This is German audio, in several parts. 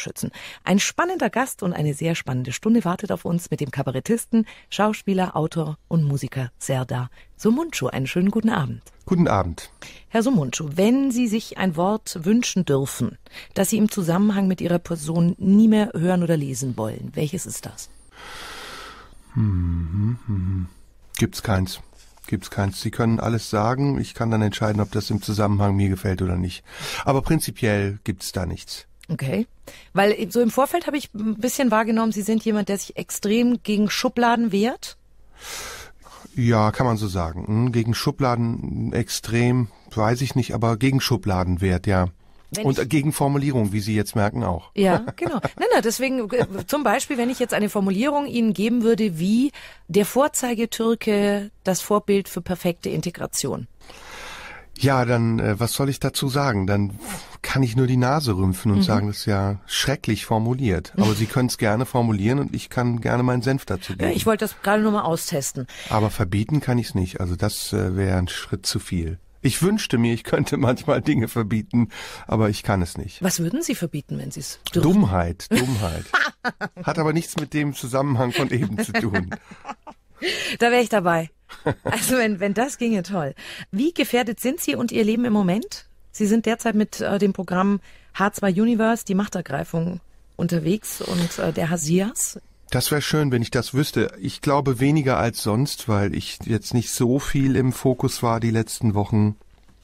schützen. Ein spannender Gast und eine sehr spannende Stunde wartet auf uns mit dem Kabarettisten, Schauspieler, Autor und Musiker Serdar Sumunchu. Einen schönen guten Abend. Guten Abend. Herr Sumunchu, wenn Sie sich ein Wort wünschen dürfen, das Sie im Zusammenhang mit Ihrer Person nie mehr hören oder lesen wollen, welches ist das? Hm, hm, hm. Gibt's keins. Gibt's keins. Sie können alles sagen. Ich kann dann entscheiden, ob das im Zusammenhang mir gefällt oder nicht. Aber prinzipiell gibt's da nichts. Okay. Weil äh, so im Vorfeld habe ich ein bisschen wahrgenommen, Sie sind jemand, der sich extrem gegen Schubladen wehrt. Ja, kann man so sagen. Hm, gegen Schubladen extrem, weiß ich nicht, aber gegen Schubladen wehrt, ja. Wenn und äh, gegen Formulierung, wie Sie jetzt merken auch. Ja, genau. Nein, nein, deswegen äh, zum Beispiel, wenn ich jetzt eine Formulierung Ihnen geben würde, wie der Vorzeigetürke das Vorbild für perfekte Integration. Ja, dann äh, was soll ich dazu sagen? Dann kann ich nur die Nase rümpfen und mhm. sagen, das ist ja schrecklich formuliert. Aber Sie können es gerne formulieren und ich kann gerne meinen Senf dazu geben. Ich wollte das gerade nur mal austesten. Aber verbieten kann ich es nicht. Also das äh, wäre ein Schritt zu viel. Ich wünschte mir, ich könnte manchmal Dinge verbieten, aber ich kann es nicht. Was würden Sie verbieten, wenn Sie es dürften? Dummheit, Dummheit. Hat aber nichts mit dem Zusammenhang von eben zu tun. Da wäre ich dabei. Also wenn, wenn das ginge, toll. Wie gefährdet sind Sie und Ihr Leben im Moment? Sie sind derzeit mit äh, dem Programm H2 Universe, die Machtergreifung, unterwegs und äh, der Hasias das wäre schön, wenn ich das wüsste. Ich glaube weniger als sonst, weil ich jetzt nicht so viel im Fokus war die letzten Wochen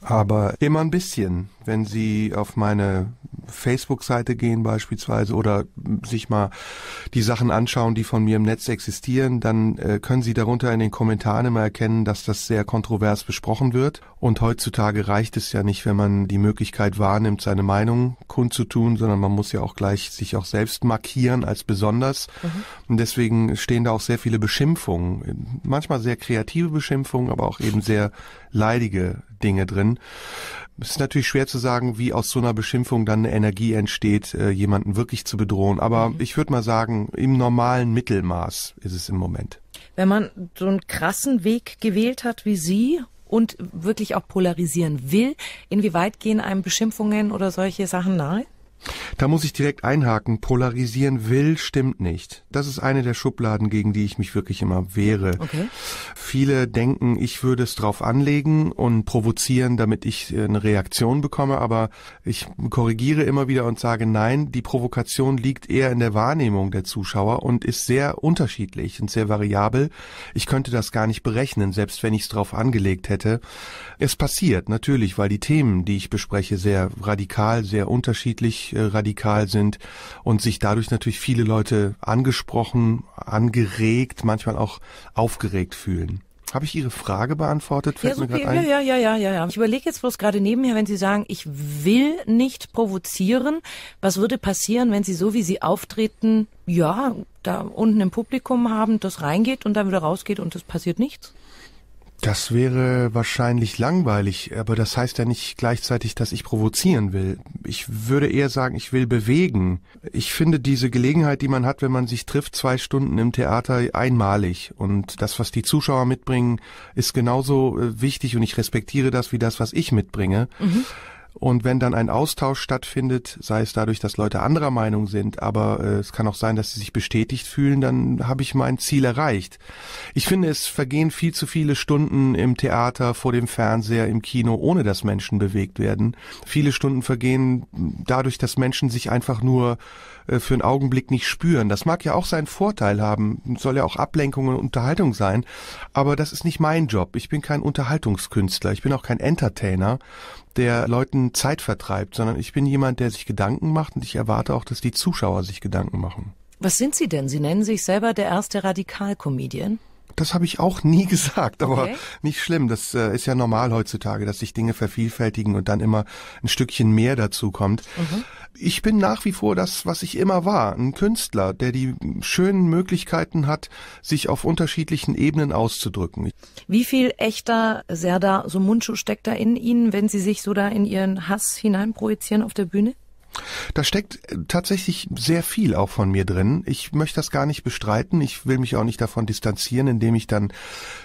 aber immer ein bisschen. Wenn Sie auf meine Facebook-Seite gehen beispielsweise oder sich mal die Sachen anschauen, die von mir im Netz existieren, dann äh, können Sie darunter in den Kommentaren immer erkennen, dass das sehr kontrovers besprochen wird. Und heutzutage reicht es ja nicht, wenn man die Möglichkeit wahrnimmt, seine Meinung kundzutun, sondern man muss ja auch gleich sich auch selbst markieren als besonders. Mhm. Und deswegen stehen da auch sehr viele Beschimpfungen, manchmal sehr kreative Beschimpfungen, aber auch eben sehr leidige Dinge drin. Es ist natürlich schwer zu sagen, wie aus so einer Beschimpfung dann eine Energie entsteht, äh, jemanden wirklich zu bedrohen. Aber mhm. ich würde mal sagen, im normalen Mittelmaß ist es im Moment. Wenn man so einen krassen Weg gewählt hat wie Sie und wirklich auch polarisieren will, inwieweit gehen einem Beschimpfungen oder solche Sachen nahe? Da muss ich direkt einhaken. Polarisieren will stimmt nicht. Das ist eine der Schubladen, gegen die ich mich wirklich immer wehre. Okay. Viele denken, ich würde es drauf anlegen und provozieren, damit ich äh, eine Reaktion bekomme, aber ich korrigiere immer wieder und sage nein, die Provokation liegt eher in der Wahrnehmung der Zuschauer und ist sehr unterschiedlich und sehr variabel. Ich könnte das gar nicht berechnen, selbst wenn ich es drauf angelegt hätte. Es passiert natürlich, weil die Themen, die ich bespreche, sehr radikal, sehr unterschiedlich äh, radikal sind und sich dadurch natürlich viele Leute angesprochen, angeregt, manchmal auch aufgeregt fühlen. Habe ich Ihre Frage beantwortet? Fällt ja, so viel, ein? ja, ja, ja, ja, ja. Ich überlege jetzt bloß gerade nebenher, wenn Sie sagen, ich will nicht provozieren, was würde passieren, wenn Sie so wie Sie auftreten, ja, da unten im Publikum haben, das reingeht und dann wieder rausgeht und es passiert nichts? Das wäre wahrscheinlich langweilig, aber das heißt ja nicht gleichzeitig, dass ich provozieren will. Ich würde eher sagen, ich will bewegen. Ich finde diese Gelegenheit, die man hat, wenn man sich trifft, zwei Stunden im Theater einmalig. Und das, was die Zuschauer mitbringen, ist genauso äh, wichtig und ich respektiere das wie das, was ich mitbringe. Mhm. Und wenn dann ein Austausch stattfindet, sei es dadurch, dass Leute anderer Meinung sind, aber äh, es kann auch sein, dass sie sich bestätigt fühlen, dann habe ich mein Ziel erreicht. Ich finde, es vergehen viel zu viele Stunden im Theater, vor dem Fernseher, im Kino, ohne dass Menschen bewegt werden. Viele Stunden vergehen dadurch, dass Menschen sich einfach nur äh, für einen Augenblick nicht spüren. Das mag ja auch seinen Vorteil haben, soll ja auch Ablenkung und Unterhaltung sein, aber das ist nicht mein Job. Ich bin kein Unterhaltungskünstler, ich bin auch kein Entertainer der Leuten Zeit vertreibt, sondern ich bin jemand, der sich Gedanken macht und ich erwarte auch, dass die Zuschauer sich Gedanken machen. Was sind Sie denn? Sie nennen sich selber der erste Radikalkomedian. Das habe ich auch nie gesagt, aber okay. nicht schlimm. Das äh, ist ja normal heutzutage, dass sich Dinge vervielfältigen und dann immer ein Stückchen mehr dazu kommt. Mhm. Ich bin nach wie vor das, was ich immer war, ein Künstler, der die schönen Möglichkeiten hat, sich auf unterschiedlichen Ebenen auszudrücken. Wie viel echter Serda so Mundschuh steckt da in Ihnen, wenn Sie sich so da in Ihren Hass hineinprojizieren auf der Bühne? Da steckt äh, tatsächlich sehr viel auch von mir drin. Ich möchte das gar nicht bestreiten. Ich will mich auch nicht davon distanzieren, indem ich dann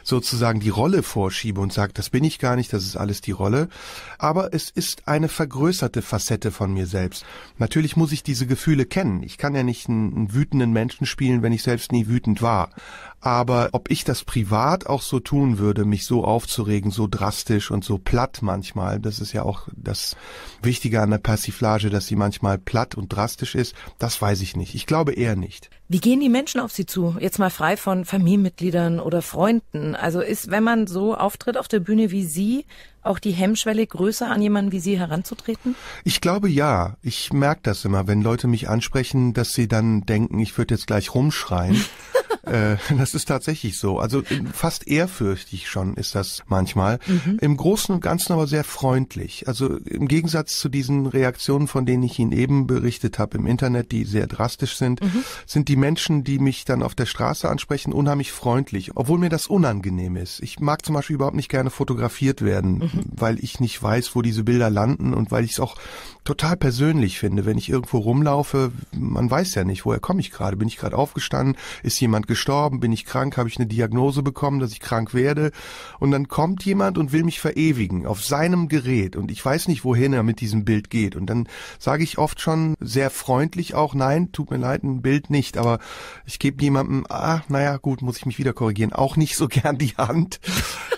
sozusagen die Rolle vorschiebe und sage, das bin ich gar nicht, das ist alles die Rolle. Aber es ist eine vergrößerte Facette von mir selbst. Natürlich muss ich diese Gefühle kennen. Ich kann ja nicht einen, einen wütenden Menschen spielen, wenn ich selbst nie wütend war. Aber ob ich das privat auch so tun würde, mich so aufzuregen, so drastisch und so platt manchmal, das ist ja auch das Wichtige an der Persiflage, dass sie manchmal platt und drastisch ist, das weiß ich nicht. Ich glaube eher nicht. Wie gehen die Menschen auf sie zu? Jetzt mal frei von Familienmitgliedern oder Freunden. Also ist, wenn man so auftritt auf der Bühne wie sie, auch die Hemmschwelle größer, an jemanden wie Sie heranzutreten? Ich glaube ja. Ich merke das immer, wenn Leute mich ansprechen, dass sie dann denken, ich würde jetzt gleich rumschreien. Äh, das ist tatsächlich so. Also äh, fast ehrfürchtig schon ist das manchmal. Mhm. Im Großen und Ganzen aber sehr freundlich. Also im Gegensatz zu diesen Reaktionen, von denen ich Ihnen eben berichtet habe im Internet, die sehr drastisch sind, mhm. sind die Menschen, die mich dann auf der Straße ansprechen, unheimlich freundlich, obwohl mir das unangenehm ist. Ich mag zum Beispiel überhaupt nicht gerne fotografiert werden. Mhm weil ich nicht weiß, wo diese Bilder landen und weil ich es auch total persönlich finde, wenn ich irgendwo rumlaufe, man weiß ja nicht, woher komme ich gerade? Bin ich gerade aufgestanden? Ist jemand gestorben? Bin ich krank? Habe ich eine Diagnose bekommen, dass ich krank werde? Und dann kommt jemand und will mich verewigen auf seinem Gerät und ich weiß nicht, wohin er mit diesem Bild geht. Und dann sage ich oft schon sehr freundlich auch, nein, tut mir leid, ein Bild nicht, aber ich gebe jemandem, ah, naja, gut, muss ich mich wieder korrigieren, auch nicht so gern die Hand.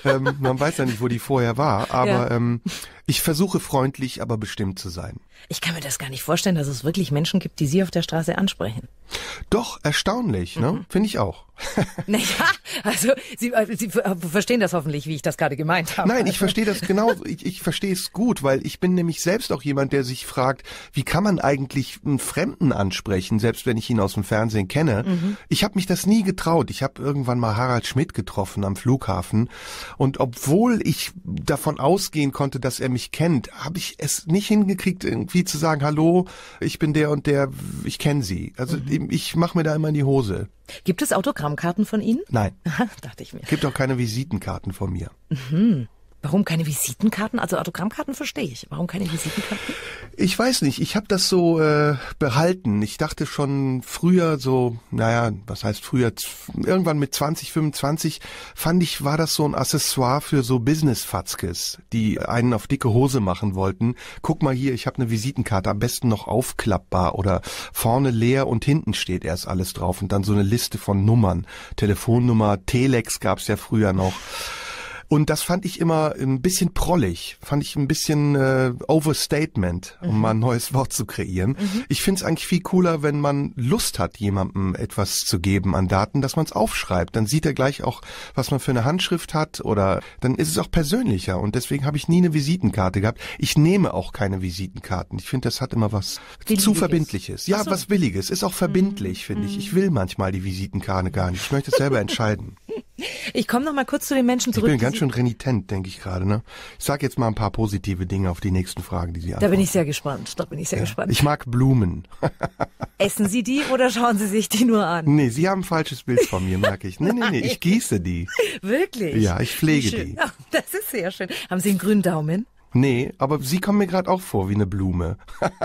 ähm, man weiß ja nicht, wo die vorher war aber ja. ähm, ich versuche freundlich, aber bestimmt zu sein. Ich kann mir das gar nicht vorstellen, dass es wirklich Menschen gibt, die Sie auf der Straße ansprechen. Doch, erstaunlich, ne? mhm. ne? Finde ich auch. naja, also Sie, äh, Sie äh, verstehen das hoffentlich, wie ich das gerade gemeint habe. Nein, ich verstehe das genau, ich, ich verstehe es gut, weil ich bin nämlich selbst auch jemand, der sich fragt, wie kann man eigentlich einen Fremden ansprechen, selbst wenn ich ihn aus dem Fernsehen kenne. Mhm. Ich habe mich das nie getraut. Ich habe irgendwann mal Harald Schmidt getroffen am Flughafen und obwohl ich davon ausgehen konnte, dass er mich kennt, habe ich es nicht hingekriegt, irgendwie zu sagen, hallo, ich bin der und der, ich kenne Sie. Also mhm. ich mache mir da immer in die Hose. Gibt es Autogrammkarten von Ihnen? Nein. Dachte ich mir. Gibt auch keine Visitenkarten von mir. Mhm. Warum keine Visitenkarten? Also Autogrammkarten verstehe ich. Warum keine Visitenkarten? Ich weiß nicht. Ich habe das so äh, behalten. Ich dachte schon früher so, naja, was heißt früher? Irgendwann mit 20, 25 fand ich, war das so ein Accessoire für so Business-Fatzkes, die einen auf dicke Hose machen wollten. Guck mal hier, ich habe eine Visitenkarte, am besten noch aufklappbar oder vorne leer und hinten steht erst alles drauf und dann so eine Liste von Nummern. Telefonnummer, Telex gab's ja früher noch. Und das fand ich immer ein bisschen prollig, fand ich ein bisschen äh, Overstatement, um mhm. mal ein neues Wort zu kreieren. Mhm. Ich finde es eigentlich viel cooler, wenn man Lust hat, jemandem etwas zu geben an Daten, dass man es aufschreibt. Dann sieht er gleich auch, was man für eine Handschrift hat oder dann ist es auch persönlicher. Und deswegen habe ich nie eine Visitenkarte gehabt. Ich nehme auch keine Visitenkarten. Ich finde, das hat immer was Billiges. zu verbindliches. Ja, so. was billiges. Ist auch verbindlich, mhm. finde ich. Ich will manchmal die Visitenkarte gar nicht. Ich möchte es selber entscheiden. Ich komme noch mal kurz zu den Menschen zurück, die Sie schön renitent, denke ich gerade. Ne? Ich sage jetzt mal ein paar positive Dinge auf die nächsten Fragen, die Sie antworten. Da bin ich sehr gespannt. Da bin ich sehr ja. gespannt. Ich mag Blumen. Essen Sie die oder schauen Sie sich die nur an? Nee, Sie haben ein falsches Bild von mir, merke ich. Nee, nee, nee, ich gieße die. Wirklich? Ja, ich pflege die. Oh, das ist sehr schön. Haben Sie einen grünen Daumen? Nee, aber sie kommen mir gerade auch vor wie eine Blume,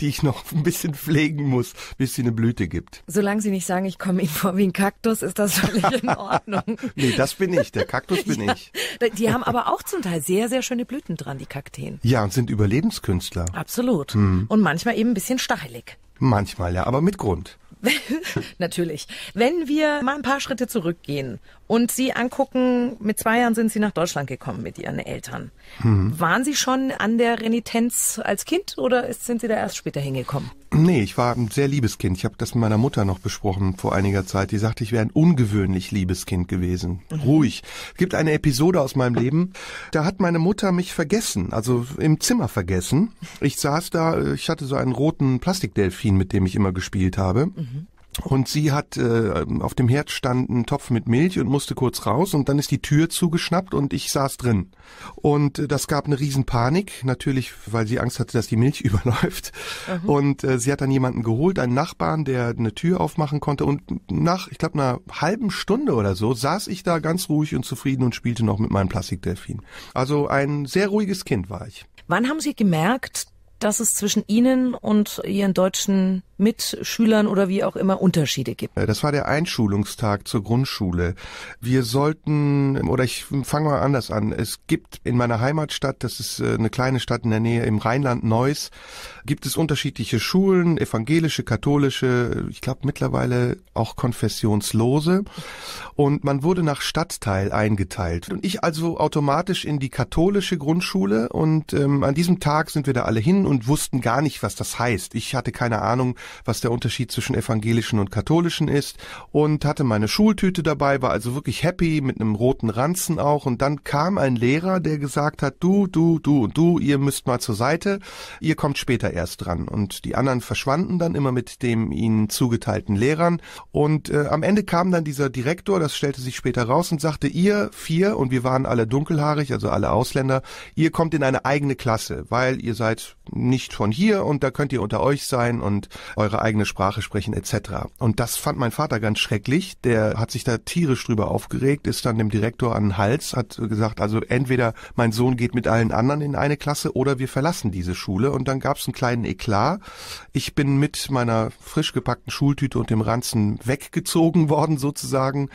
die ich noch ein bisschen pflegen muss, bis sie eine Blüte gibt. Solange Sie nicht sagen, ich komme Ihnen vor wie ein Kaktus, ist das völlig in Ordnung. nee, das bin ich, der Kaktus bin ja, ich. Die haben aber auch zum Teil sehr, sehr schöne Blüten dran, die Kakteen. Ja, und sind Überlebenskünstler. Absolut. Hm. Und manchmal eben ein bisschen stachelig. Manchmal, ja, aber mit Grund. natürlich. Wenn wir mal ein paar Schritte zurückgehen und Sie angucken, mit zwei Jahren sind Sie nach Deutschland gekommen mit Ihren Eltern. Mhm. Waren Sie schon an der Renitenz als Kind oder sind Sie da erst später hingekommen? Nee, ich war ein sehr liebes Kind. Ich habe das mit meiner Mutter noch besprochen vor einiger Zeit. Die sagte, ich wäre ein ungewöhnlich liebes Kind gewesen. Mhm. Ruhig. Es gibt eine Episode aus meinem Leben, da hat meine Mutter mich vergessen, also im Zimmer vergessen. Ich saß da, ich hatte so einen roten Plastikdelfin, mit dem ich immer gespielt habe. Mhm. Und sie hat äh, auf dem Herd stand ein Topf mit Milch und musste kurz raus und dann ist die Tür zugeschnappt und ich saß drin. Und äh, das gab eine Riesenpanik, natürlich, weil sie Angst hatte, dass die Milch überläuft. Mhm. Und äh, sie hat dann jemanden geholt, einen Nachbarn, der eine Tür aufmachen konnte. Und nach, ich glaube, einer halben Stunde oder so saß ich da ganz ruhig und zufrieden und spielte noch mit meinem Plastikdelfin. Also ein sehr ruhiges Kind war ich. Wann haben Sie gemerkt, dass es zwischen Ihnen und Ihren deutschen mit Schülern oder wie auch immer Unterschiede gibt. Äh, das war der Einschulungstag zur Grundschule. Wir sollten, oder ich fange mal anders an. Es gibt in meiner Heimatstadt, das ist äh, eine kleine Stadt in der Nähe im Rheinland Neuss, gibt es unterschiedliche Schulen, evangelische, katholische, ich glaube mittlerweile auch konfessionslose. Und man wurde nach Stadtteil eingeteilt. Und ich also automatisch in die katholische Grundschule. Und ähm, an diesem Tag sind wir da alle hin und wussten gar nicht, was das heißt. Ich hatte keine Ahnung, was der Unterschied zwischen evangelischen und katholischen ist und hatte meine Schultüte dabei, war also wirklich happy mit einem roten Ranzen auch und dann kam ein Lehrer, der gesagt hat, du, du, du und du, ihr müsst mal zur Seite, ihr kommt später erst dran und die anderen verschwanden dann immer mit dem ihnen zugeteilten Lehrern und äh, am Ende kam dann dieser Direktor, das stellte sich später raus und sagte, ihr vier und wir waren alle dunkelhaarig, also alle Ausländer, ihr kommt in eine eigene Klasse, weil ihr seid nicht von hier und da könnt ihr unter euch sein und eure eigene Sprache sprechen etc. Und das fand mein Vater ganz schrecklich. Der hat sich da tierisch drüber aufgeregt, ist dann dem Direktor an den Hals, hat gesagt, also entweder mein Sohn geht mit allen anderen in eine Klasse oder wir verlassen diese Schule. Und dann gab es einen kleinen Eklat. Ich bin mit meiner frisch gepackten Schultüte und dem Ranzen weggezogen worden sozusagen mhm.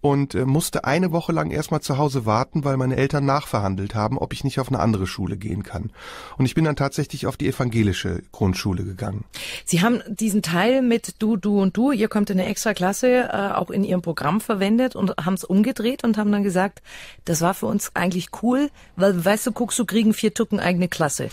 und äh, musste eine Woche lang erstmal zu Hause warten, weil meine Eltern nachverhandelt haben, ob ich nicht auf eine andere Schule gehen kann. Und ich bin dann tatsächlich auf die evangelische Grundschule gegangen. Sie haben diesen Teil mit du, du und du, ihr kommt in eine extra Klasse, äh, auch in ihrem Programm verwendet und haben es umgedreht und haben dann gesagt, das war für uns eigentlich cool, weil weißt du, guckst du, kriegen vier Tücken eigene Klasse.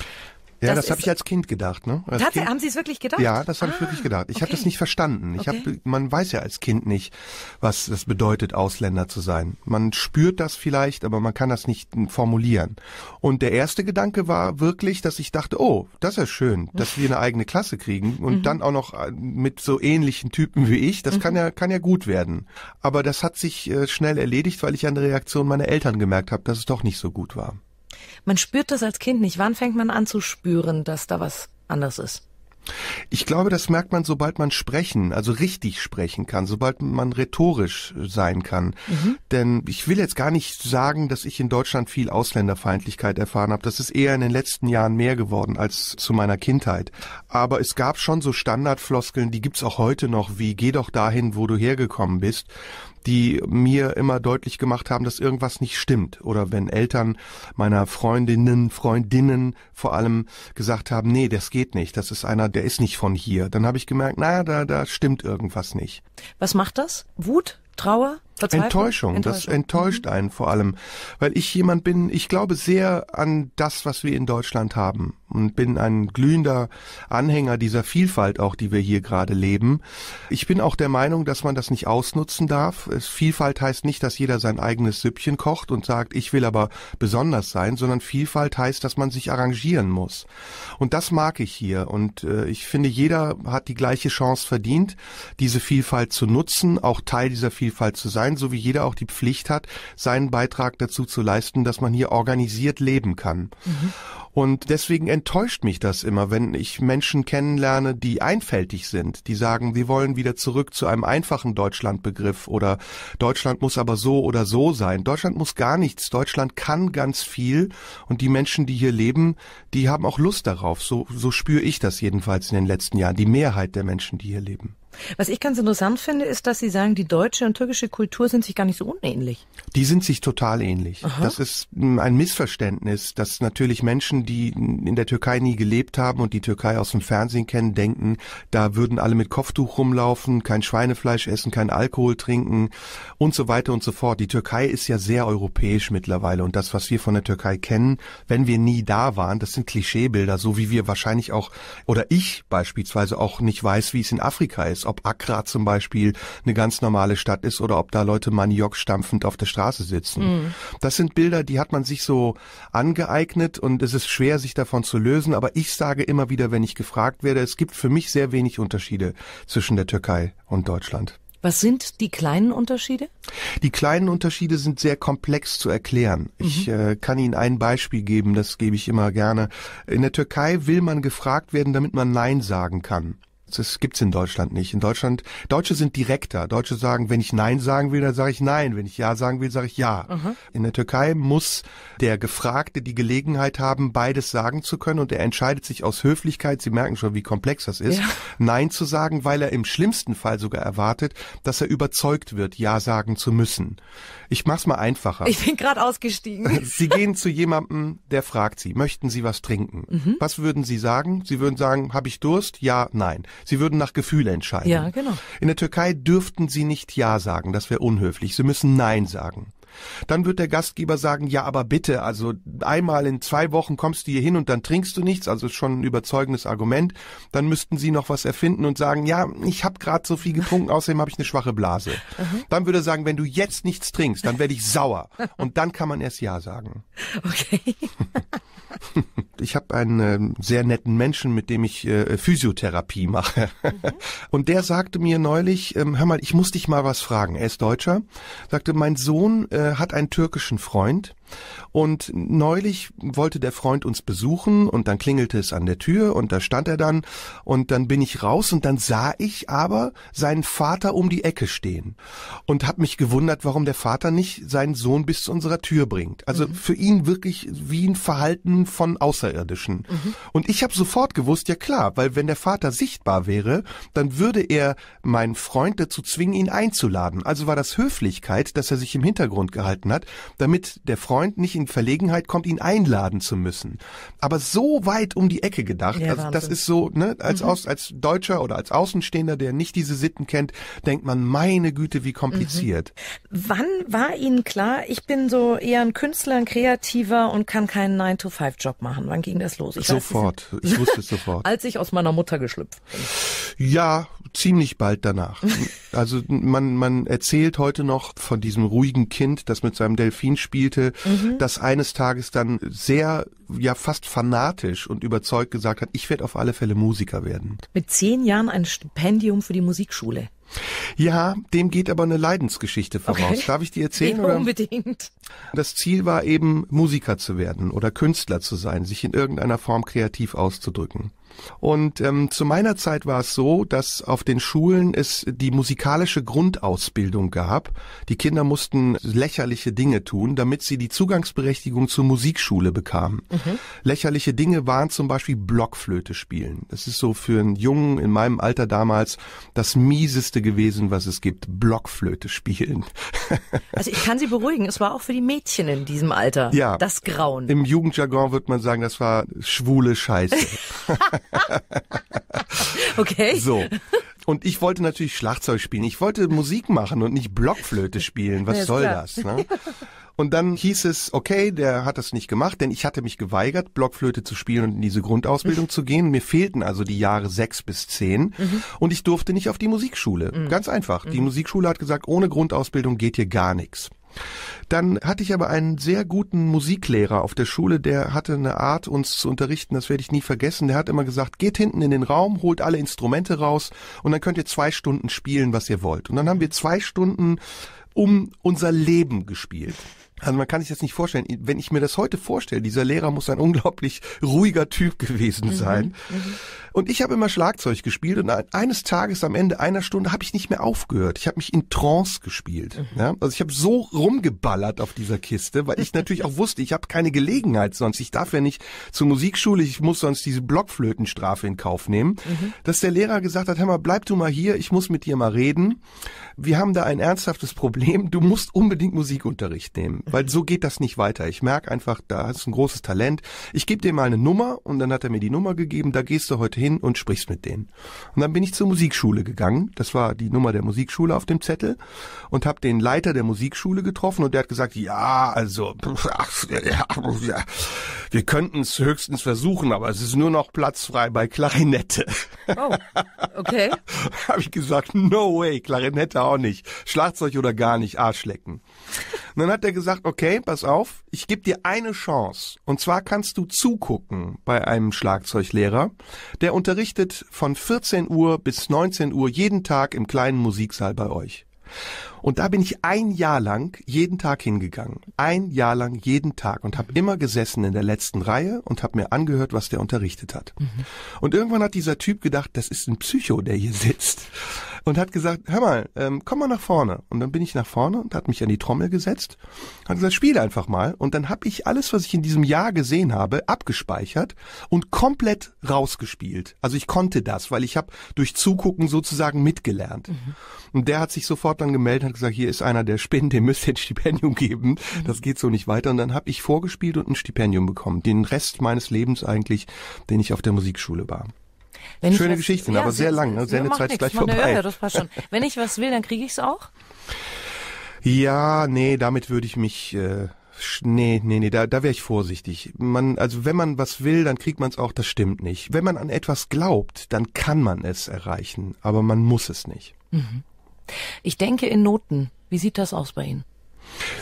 Ja, das, das habe ich als Kind gedacht. Ne? Tatsächlich, kind, haben Sie es wirklich gedacht? Ja, das habe ah, ich wirklich gedacht. Ich okay. habe das nicht verstanden. Ich okay. habe, man weiß ja als Kind nicht, was das bedeutet, Ausländer zu sein. Man spürt das vielleicht, aber man kann das nicht hm, formulieren. Und der erste Gedanke war wirklich, dass ich dachte, oh, das ist schön, dass wir eine eigene Klasse kriegen und mhm. dann auch noch äh, mit so ähnlichen Typen wie ich. Das mhm. kann ja, kann ja gut werden. Aber das hat sich äh, schnell erledigt, weil ich an der Reaktion meiner Eltern gemerkt habe, dass es doch nicht so gut war man spürt das als Kind nicht. Wann fängt man an zu spüren, dass da was anders ist? Ich glaube, das merkt man, sobald man sprechen, also richtig sprechen kann, sobald man rhetorisch sein kann. Mhm. Denn ich will jetzt gar nicht sagen, dass ich in Deutschland viel Ausländerfeindlichkeit erfahren habe. Das ist eher in den letzten Jahren mehr geworden als zu meiner Kindheit. Aber es gab schon so Standardfloskeln, die gibt's auch heute noch, wie geh doch dahin, wo du hergekommen bist die mir immer deutlich gemacht haben, dass irgendwas nicht stimmt. Oder wenn Eltern meiner Freundinnen, Freundinnen vor allem gesagt haben, nee, das geht nicht, das ist einer, der ist nicht von hier. Dann habe ich gemerkt, naja, da, da stimmt irgendwas nicht. Was macht das? Wut? Trauer? Verzweiflung? Enttäuschung. Enttäuschung. Das enttäuscht mhm. einen vor allem, weil ich jemand bin, ich glaube sehr an das, was wir in Deutschland haben und bin ein glühender Anhänger dieser Vielfalt auch, die wir hier gerade leben. Ich bin auch der Meinung, dass man das nicht ausnutzen darf. Es, Vielfalt heißt nicht, dass jeder sein eigenes Süppchen kocht und sagt, ich will aber besonders sein, sondern Vielfalt heißt, dass man sich arrangieren muss. Und das mag ich hier und äh, ich finde, jeder hat die gleiche Chance verdient, diese Vielfalt zu nutzen, auch Teil dieser Vielfalt zu sein Verein, so wie jeder auch die Pflicht hat, seinen Beitrag dazu zu leisten, dass man hier organisiert leben kann. Mhm. Und deswegen enttäuscht mich das immer, wenn ich Menschen kennenlerne, die einfältig sind, die sagen, wir wollen wieder zurück zu einem einfachen Deutschlandbegriff oder Deutschland muss aber so oder so sein. Deutschland muss gar nichts. Deutschland kann ganz viel und die Menschen, die hier leben, die haben auch Lust darauf. So, so spüre ich das jedenfalls in den letzten Jahren, die Mehrheit der Menschen, die hier leben. Was ich ganz interessant finde, ist, dass Sie sagen, die deutsche und türkische Kultur sind sich gar nicht so unähnlich. Die sind sich total ähnlich. Aha. Das ist ein Missverständnis, dass natürlich Menschen, die in der Türkei nie gelebt haben und die Türkei aus dem Fernsehen kennen, denken, da würden alle mit Kopftuch rumlaufen, kein Schweinefleisch essen, kein Alkohol trinken und so weiter und so fort. Die Türkei ist ja sehr europäisch mittlerweile und das, was wir von der Türkei kennen, wenn wir nie da waren, das sind Klischeebilder, so wie wir wahrscheinlich auch, oder ich beispielsweise auch nicht weiß, wie es in Afrika ist, ob Accra zum Beispiel eine ganz normale Stadt ist oder ob da Leute Maniok stampfend auf der Straße sitzen. Mhm. Das sind Bilder, die hat man sich so angeeignet und es ist schwer, sich davon zu lösen, aber ich sage immer wieder, wenn ich gefragt werde, es gibt für mich sehr wenig Unterschiede zwischen der Türkei und Deutschland. Was sind die kleinen Unterschiede? Die kleinen Unterschiede sind sehr komplex zu erklären. Mhm. Ich äh, kann Ihnen ein Beispiel geben, das gebe ich immer gerne. In der Türkei will man gefragt werden, damit man Nein sagen kann. Das gibt's in Deutschland nicht. In Deutschland, Deutsche sind direkter. Deutsche sagen, wenn ich Nein sagen will, dann sage ich Nein. Wenn ich Ja sagen will, sage ich Ja. Mhm. In der Türkei muss der Gefragte die Gelegenheit haben, beides sagen zu können und er entscheidet sich aus Höflichkeit, Sie merken schon, wie komplex das ist, ja. Nein zu sagen, weil er im schlimmsten Fall sogar erwartet, dass er überzeugt wird, Ja sagen zu müssen. Ich mach's mal einfacher. Ich bin gerade ausgestiegen. Sie gehen zu jemandem, der fragt Sie, möchten Sie was trinken? Mhm. Was würden Sie sagen? Sie würden sagen, habe ich Durst? Ja, nein. Sie würden nach Gefühl entscheiden. Ja, genau. In der Türkei dürften Sie nicht Ja sagen, das wäre unhöflich. Sie müssen Nein sagen dann wird der Gastgeber sagen, ja, aber bitte, also einmal in zwei Wochen kommst du hier hin und dann trinkst du nichts, also schon ein überzeugendes Argument, dann müssten sie noch was erfinden und sagen, ja, ich habe gerade so viel getrunken, außerdem habe ich eine schwache Blase. Mhm. Dann würde er sagen, wenn du jetzt nichts trinkst, dann werde ich sauer und dann kann man erst ja sagen. Okay. Ich habe einen äh, sehr netten Menschen, mit dem ich äh, Physiotherapie mache. Mhm. Und der sagte mir neulich, ähm, hör mal, ich muss dich mal was fragen. Er ist Deutscher. Sagte, mein Sohn äh, äh, hat einen türkischen Freund, und neulich wollte der Freund uns besuchen und dann klingelte es an der Tür und da stand er dann und dann bin ich raus und dann sah ich aber seinen Vater um die Ecke stehen und habe mich gewundert, warum der Vater nicht seinen Sohn bis zu unserer Tür bringt. Also mhm. für ihn wirklich wie ein Verhalten von Außerirdischen. Mhm. Und ich habe sofort gewusst, ja klar, weil wenn der Vater sichtbar wäre, dann würde er meinen Freund dazu zwingen, ihn einzuladen. Also war das Höflichkeit, dass er sich im Hintergrund gehalten hat, damit der Freund Freund nicht in Verlegenheit kommt, ihn einladen zu müssen. Aber so weit um die Ecke gedacht. Ja, also das ist so, ne, als, mhm. aus, als Deutscher oder als Außenstehender, der nicht diese Sitten kennt, denkt man, meine Güte, wie kompliziert. Mhm. Wann war Ihnen klar, ich bin so eher ein Künstler, ein Kreativer und kann keinen 9-to-5-Job machen? Wann ging das los? Ich sofort. Weiß, ich wusste es sofort. Als ich aus meiner Mutter geschlüpft bin. Ja, ziemlich bald danach. Also man, man erzählt heute noch von diesem ruhigen Kind, das mit seinem Delfin spielte, mhm. das eines Tages dann sehr, ja fast fanatisch und überzeugt gesagt hat, ich werde auf alle Fälle Musiker werden. Mit zehn Jahren ein Stipendium für die Musikschule. Ja, dem geht aber eine Leidensgeschichte voraus. Okay. Darf ich dir erzählen? Oder? Unbedingt. Das Ziel war eben, Musiker zu werden oder Künstler zu sein, sich in irgendeiner Form kreativ auszudrücken. Und ähm, zu meiner Zeit war es so, dass auf den Schulen es die musikalische Grundausbildung gab. Die Kinder mussten lächerliche Dinge tun, damit sie die Zugangsberechtigung zur Musikschule bekamen. Mhm. Lächerliche Dinge waren zum Beispiel Blockflöte spielen. Das ist so für einen Jungen in meinem Alter damals das mieseste gewesen, was es gibt. Blockflöte spielen. also ich kann Sie beruhigen, es war auch für die Mädchen in diesem Alter ja, das Grauen. Im Jugendjargon wird man sagen, das war schwule Scheiße. okay. So. Und ich wollte natürlich Schlagzeug spielen. Ich wollte Musik machen und nicht Blockflöte spielen. Was ja, soll klar. das? Ne? Und dann hieß es, okay, der hat das nicht gemacht, denn ich hatte mich geweigert, Blockflöte zu spielen und in diese Grundausbildung zu gehen. Mir fehlten also die Jahre sechs bis zehn mhm. und ich durfte nicht auf die Musikschule. Mhm. Ganz einfach. Die mhm. Musikschule hat gesagt, ohne Grundausbildung geht hier gar nichts. Dann hatte ich aber einen sehr guten Musiklehrer auf der Schule, der hatte eine Art, uns zu unterrichten, das werde ich nie vergessen. Der hat immer gesagt, geht hinten in den Raum, holt alle Instrumente raus und dann könnt ihr zwei Stunden spielen, was ihr wollt. Und dann haben wir zwei Stunden um unser Leben gespielt. Also man kann sich das nicht vorstellen. Wenn ich mir das heute vorstelle, dieser Lehrer muss ein unglaublich ruhiger Typ gewesen mhm, sein. Mhm, und ich habe immer Schlagzeug gespielt und eines Tages am Ende einer Stunde habe ich nicht mehr aufgehört. Ich habe mich in Trance gespielt. Mhm. Ja? Also ich habe so rumgeballert auf dieser Kiste, weil ich natürlich auch wusste, ich habe keine Gelegenheit sonst. Ich darf ja nicht zur Musikschule, ich muss sonst diese Blockflötenstrafe in Kauf nehmen. Mhm. Dass der Lehrer gesagt hat, hör mal, bleib du mal hier, ich muss mit dir mal reden. Wir haben da ein ernsthaftes Problem, du musst unbedingt Musikunterricht nehmen, weil mhm. so geht das nicht weiter. Ich merke einfach, da hast du ein großes Talent. Ich gebe dir mal eine Nummer und dann hat er mir die Nummer gegeben, da gehst du heute hin hin und sprichst mit denen. Und dann bin ich zur Musikschule gegangen. Das war die Nummer der Musikschule auf dem Zettel und habe den Leiter der Musikschule getroffen und der hat gesagt, ja, also ja, ja, wir könnten es höchstens versuchen, aber es ist nur noch Platz frei bei Klarinette. Oh, okay. habe ich gesagt, no way, Klarinette auch nicht. Schlagzeug oder gar nicht, Arschlecken. Und dann hat er gesagt, okay, pass auf, ich gebe dir eine Chance. Und zwar kannst du zugucken bei einem Schlagzeuglehrer, der unterrichtet von 14 Uhr bis 19 Uhr jeden Tag im kleinen Musiksaal bei euch. Und da bin ich ein Jahr lang jeden Tag hingegangen. Ein Jahr lang jeden Tag und habe immer gesessen in der letzten Reihe und habe mir angehört, was der unterrichtet hat. Mhm. Und irgendwann hat dieser Typ gedacht, das ist ein Psycho, der hier sitzt und hat gesagt, hör mal, ähm, komm mal nach vorne. Und dann bin ich nach vorne und hat mich an die Trommel gesetzt, hat gesagt, spiel einfach mal. Und dann habe ich alles, was ich in diesem Jahr gesehen habe, abgespeichert und komplett rausgespielt. Also ich konnte das, weil ich habe durch Zugucken sozusagen mitgelernt. Mhm. Und der hat sich sofort dann gemeldet und hat gesagt, hier ist einer, der spinnt, dem müsst ihr ein Stipendium geben. Mhm. Das geht so nicht weiter. Und dann habe ich vorgespielt und ein Stipendium bekommen. Den Rest meines Lebens eigentlich, den ich auf der Musikschule war. Wenn Schöne was, Geschichten, ja, aber sehr lang. Ne? Seine Zeit ist gleich vorbei. Ja, das passt schon. Wenn ich was will, dann kriege ich es auch? Ja, nee, damit würde ich mich... Äh, Nee, nee, nee, da, da wäre ich vorsichtig. Man, also wenn man was will, dann kriegt man es auch, das stimmt nicht. Wenn man an etwas glaubt, dann kann man es erreichen, aber man muss es nicht. Mhm. Ich denke in Noten. Wie sieht das aus bei Ihnen?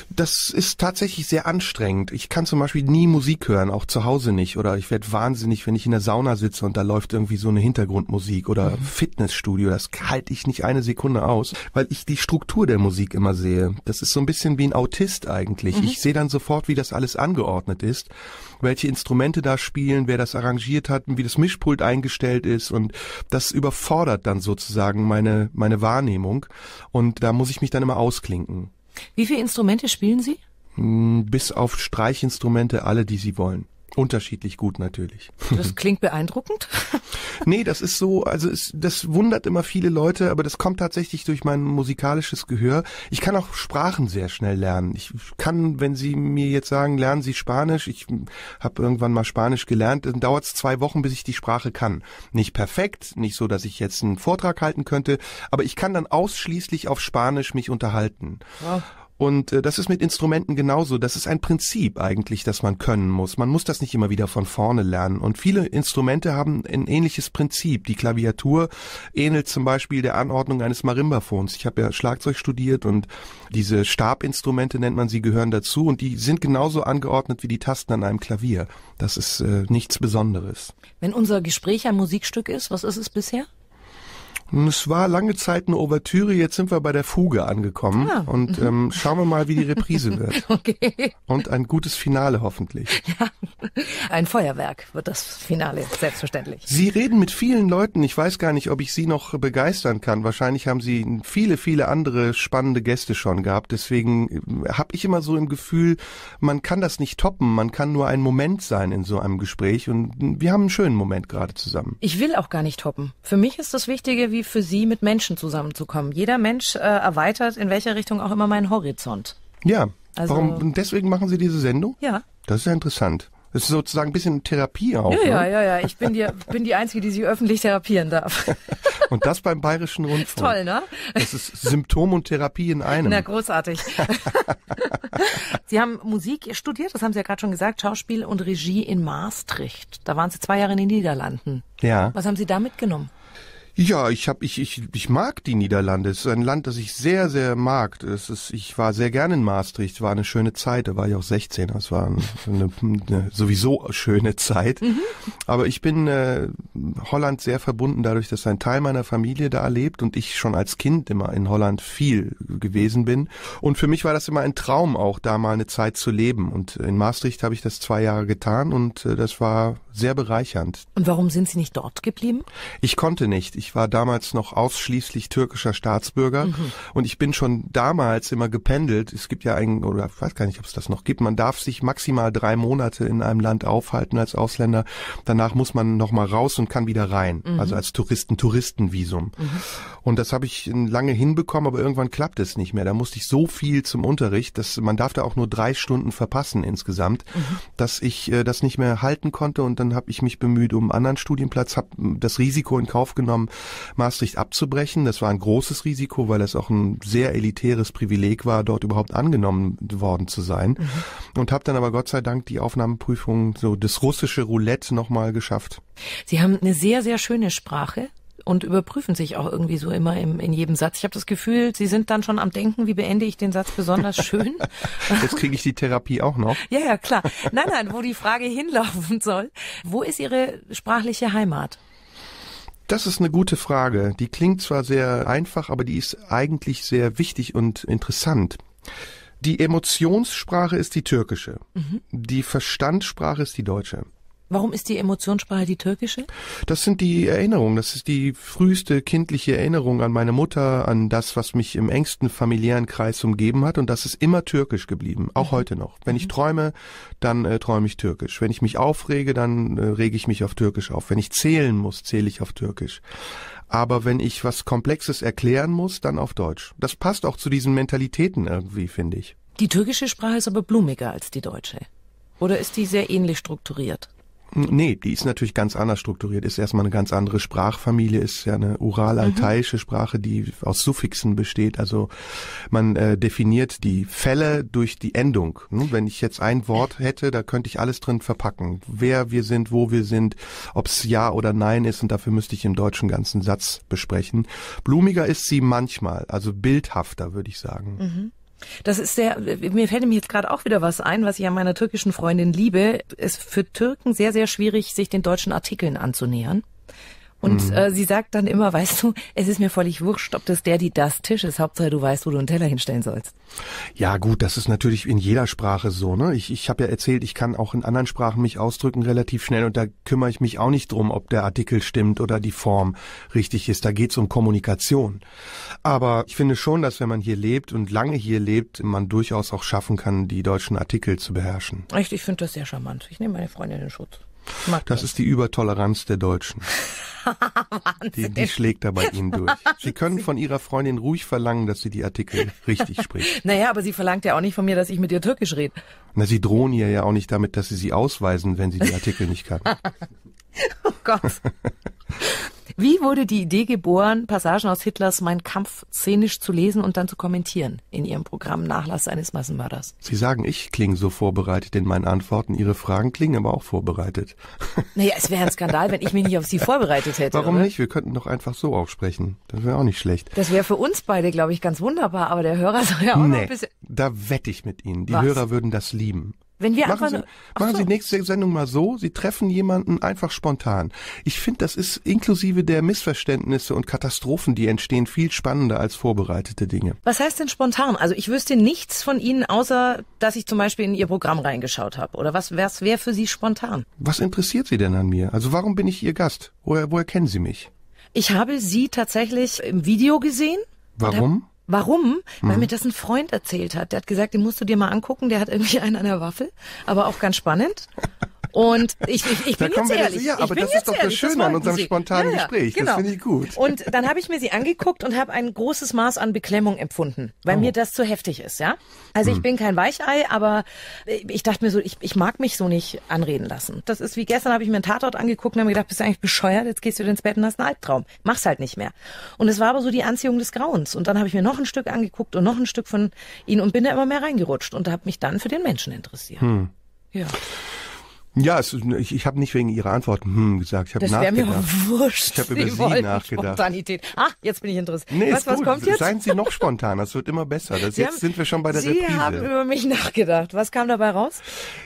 Das ist tatsächlich sehr anstrengend. Ich kann zum Beispiel nie Musik hören, auch zu Hause nicht. Oder ich werde wahnsinnig, wenn ich in der Sauna sitze und da läuft irgendwie so eine Hintergrundmusik oder mhm. Fitnessstudio. Das halte ich nicht eine Sekunde aus, weil ich die Struktur der Musik immer sehe. Das ist so ein bisschen wie ein Autist eigentlich. Mhm. Ich sehe dann sofort, wie das alles angeordnet ist, welche Instrumente da spielen, wer das arrangiert hat, wie das Mischpult eingestellt ist. Und das überfordert dann sozusagen meine, meine Wahrnehmung. Und da muss ich mich dann immer ausklinken. Wie viele Instrumente spielen Sie? Hm, bis auf Streichinstrumente alle, die Sie wollen. Unterschiedlich gut natürlich. Das klingt beeindruckend. nee, das ist so, also es, das wundert immer viele Leute, aber das kommt tatsächlich durch mein musikalisches Gehör. Ich kann auch Sprachen sehr schnell lernen. Ich kann, wenn Sie mir jetzt sagen, lernen Sie Spanisch, ich habe irgendwann mal Spanisch gelernt, dann dauert es zwei Wochen, bis ich die Sprache kann. Nicht perfekt, nicht so, dass ich jetzt einen Vortrag halten könnte, aber ich kann dann ausschließlich auf Spanisch mich unterhalten. Ja. Und äh, das ist mit Instrumenten genauso. Das ist ein Prinzip eigentlich, das man können muss. Man muss das nicht immer wieder von vorne lernen. Und viele Instrumente haben ein ähnliches Prinzip. Die Klaviatur ähnelt zum Beispiel der Anordnung eines Marimbaphons. Ich habe ja Schlagzeug studiert und diese Stabinstrumente nennt man sie, gehören dazu. Und die sind genauso angeordnet wie die Tasten an einem Klavier. Das ist äh, nichts Besonderes. Wenn unser Gespräch ein Musikstück ist, was ist es bisher? Es war lange Zeit eine Ouvertüre, jetzt sind wir bei der Fuge angekommen ah. und mhm. ähm, schauen wir mal, wie die Reprise wird. okay. Und ein gutes Finale hoffentlich. Ja, ein Feuerwerk wird das Finale, selbstverständlich. Sie reden mit vielen Leuten. Ich weiß gar nicht, ob ich Sie noch begeistern kann. Wahrscheinlich haben Sie viele, viele andere spannende Gäste schon gehabt. Deswegen äh, habe ich immer so im Gefühl, man kann das nicht toppen. Man kann nur ein Moment sein in so einem Gespräch. Und hm, wir haben einen schönen Moment gerade zusammen. Ich will auch gar nicht toppen. Für mich ist das Wichtige, irgendwie für Sie, mit Menschen zusammenzukommen. Jeder Mensch äh, erweitert in welcher Richtung auch immer meinen Horizont. Ja. Also, Warum? Deswegen machen Sie diese Sendung? Ja. Das ist ja interessant. Das ist sozusagen ein bisschen Therapie auch. Ja, ne? ja, ja, ja. Ich bin die, bin die Einzige, die sie öffentlich therapieren darf. Und das beim Bayerischen Rundfunk. Toll, ne? Das ist Symptom und Therapie in einem. Na, großartig. sie haben Musik studiert, das haben Sie ja gerade schon gesagt, Schauspiel und Regie in Maastricht. Da waren Sie zwei Jahre in den Niederlanden. Ja. Was haben Sie da mitgenommen? Ja, ich habe ich, ich ich mag die Niederlande. Es ist ein Land, das ich sehr sehr mag. Es ist ich war sehr gerne in Maastricht. War eine schöne Zeit. Da war ich auch 16. Das war eine, eine, eine sowieso schöne Zeit. Mhm. Aber ich bin äh, Holland sehr verbunden dadurch, dass ein Teil meiner Familie da lebt und ich schon als Kind immer in Holland viel gewesen bin. Und für mich war das immer ein Traum auch, da mal eine Zeit zu leben. Und in Maastricht habe ich das zwei Jahre getan und äh, das war sehr bereichernd. Und warum sind Sie nicht dort geblieben? Ich konnte nicht. Ich ich war damals noch ausschließlich türkischer Staatsbürger mhm. und ich bin schon damals immer gependelt. Es gibt ja einen, oder ich weiß gar nicht, ob es das noch gibt. Man darf sich maximal drei Monate in einem Land aufhalten als Ausländer. Danach muss man nochmal raus und kann wieder rein. Mhm. Also als Touristen, Touristenvisum. Mhm. Und das habe ich lange hinbekommen, aber irgendwann klappt es nicht mehr. Da musste ich so viel zum Unterricht, dass man darf da auch nur drei Stunden verpassen insgesamt, mhm. dass ich äh, das nicht mehr halten konnte und dann habe ich mich bemüht um einen anderen Studienplatz, habe das Risiko in Kauf genommen, Maastricht abzubrechen. Das war ein großes Risiko, weil es auch ein sehr elitäres Privileg war, dort überhaupt angenommen worden zu sein. Mhm. Und habe dann aber Gott sei Dank die Aufnahmeprüfung, so das russische Roulette nochmal geschafft. Sie haben eine sehr, sehr schöne Sprache und überprüfen sich auch irgendwie so immer im, in jedem Satz. Ich habe das Gefühl, sie sind dann schon am Denken, wie beende ich den Satz besonders schön. Jetzt kriege ich die Therapie auch noch. ja, ja, klar. Nein, nein, wo die Frage hinlaufen soll. Wo ist Ihre sprachliche Heimat? Das ist eine gute Frage. Die klingt zwar sehr einfach, aber die ist eigentlich sehr wichtig und interessant. Die Emotionssprache ist die türkische. Mhm. Die Verstandssprache ist die deutsche. Warum ist die Emotionssprache die türkische? Das sind die Erinnerungen. Das ist die früheste kindliche Erinnerung an meine Mutter, an das, was mich im engsten familiären Kreis umgeben hat. Und das ist immer türkisch geblieben, auch mhm. heute noch. Wenn ich mhm. träume, dann äh, träume ich türkisch. Wenn ich mich aufrege, dann äh, rege ich mich auf türkisch auf. Wenn ich zählen muss, zähle ich auf türkisch. Aber wenn ich was Komplexes erklären muss, dann auf Deutsch. Das passt auch zu diesen Mentalitäten irgendwie, finde ich. Die türkische Sprache ist aber blumiger als die deutsche. Oder ist die sehr ähnlich strukturiert? Nee, die ist natürlich ganz anders strukturiert, ist erstmal eine ganz andere Sprachfamilie, ist ja eine ural-altaische mhm. Sprache, die aus Suffixen besteht. Also man äh, definiert die Fälle durch die Endung. Hm? Wenn ich jetzt ein Wort hätte, da könnte ich alles drin verpacken. Wer wir sind, wo wir sind, ob es Ja oder Nein ist und dafür müsste ich im Deutschen ganzen Satz besprechen. Blumiger ist sie manchmal, also bildhafter, würde ich sagen. Mhm. Das ist sehr, mir fällt nämlich jetzt gerade auch wieder was ein, was ich an meiner türkischen Freundin liebe. Es ist für Türken sehr, sehr schwierig, sich den deutschen Artikeln anzunähern. Und mhm. äh, sie sagt dann immer, weißt du, es ist mir völlig wurscht, ob das der, die das Tisch ist. Hauptsache, du weißt, wo du einen Teller hinstellen sollst. Ja, gut, das ist natürlich in jeder Sprache so. Ne? Ich, ich habe ja erzählt, ich kann auch in anderen Sprachen mich ausdrücken relativ schnell und da kümmere ich mich auch nicht drum, ob der Artikel stimmt oder die Form richtig ist. Da geht's um Kommunikation. Aber ich finde schon, dass wenn man hier lebt und lange hier lebt, man durchaus auch schaffen kann, die deutschen Artikel zu beherrschen. Echt, ich finde das sehr charmant. Ich nehme meine Freundin in Schutz. Mag das nicht. ist die Übertoleranz der Deutschen. die, die schlägt da bei Ihnen durch. Sie können von Ihrer Freundin ruhig verlangen, dass sie die Artikel richtig spricht. Naja, aber sie verlangt ja auch nicht von mir, dass ich mit ihr Türkisch rede. Na, Sie drohen ihr ja auch nicht damit, dass Sie sie ausweisen, wenn sie die Artikel nicht kann. oh Gott. Wie wurde die Idee geboren, Passagen aus Hitlers Mein Kampf szenisch zu lesen und dann zu kommentieren in Ihrem Programm Nachlass eines Massenmörders? Sie sagen, ich klinge so vorbereitet in meinen Antworten. Ihre Fragen klingen aber auch vorbereitet. Naja, es wäre ein Skandal, wenn ich mich nicht auf Sie vorbereitet hätte. Warum oder? nicht? Wir könnten doch einfach so aufsprechen. Das wäre auch nicht schlecht. Das wäre für uns beide, glaube ich, ganz wunderbar, aber der Hörer soll ja auch nee, noch ein bisschen. Da wette ich mit Ihnen. Die Was? Hörer würden das lieben. Wenn wir machen Sie, nur, machen so. Sie nächste Sendung mal so, Sie treffen jemanden einfach spontan. Ich finde, das ist inklusive der Missverständnisse und Katastrophen, die entstehen, viel spannender als vorbereitete Dinge. Was heißt denn spontan? Also ich wüsste nichts von Ihnen, außer dass ich zum Beispiel in Ihr Programm reingeschaut habe. Oder was, was wäre für Sie spontan? Was interessiert Sie denn an mir? Also warum bin ich Ihr Gast? Woher, woher kennen Sie mich? Ich habe Sie tatsächlich im Video gesehen. Warum? Warum? Mhm. Weil mir das ein Freund erzählt hat. Der hat gesagt, den musst du dir mal angucken. Der hat irgendwie einen an der Waffel, aber auch ganz spannend. Und ich, ich, ich bin jetzt ehrlich. Ja, aber das ist doch ehrlich, das Schöne an unserem spontanen ja, ja, Gespräch. Genau. Das finde ich gut. Und dann habe ich mir sie angeguckt und habe ein großes Maß an Beklemmung empfunden, weil oh. mir das zu heftig ist, ja. Also hm. ich bin kein Weichei, aber ich dachte mir so, ich, ich mag mich so nicht anreden lassen. Das ist wie gestern habe ich mir einen Tatort angeguckt und habe mir gedacht, bist du eigentlich bescheuert? Jetzt gehst du ins Bett und hast einen Albtraum. Mach's halt nicht mehr. Und es war aber so die Anziehung des Grauens. Und dann habe ich mir noch ein Stück angeguckt und noch ein Stück von ihnen und bin da immer mehr reingerutscht und habe mich dann für den Menschen interessiert. Hm. Ja. Ja, es, ich, ich habe nicht wegen Ihrer Antwort hm gesagt. Ich habe nachgedacht. Das wäre mir wurscht. Ich habe über Sie, Sie nachgedacht. Spontanität. Ah, jetzt bin ich interessiert. Nee, was, was kommt jetzt? Seien Sie noch spontan. Das wird immer besser. Das, jetzt haben, sind wir schon bei der Sie Reprise. Sie haben über mich nachgedacht. Was kam dabei raus?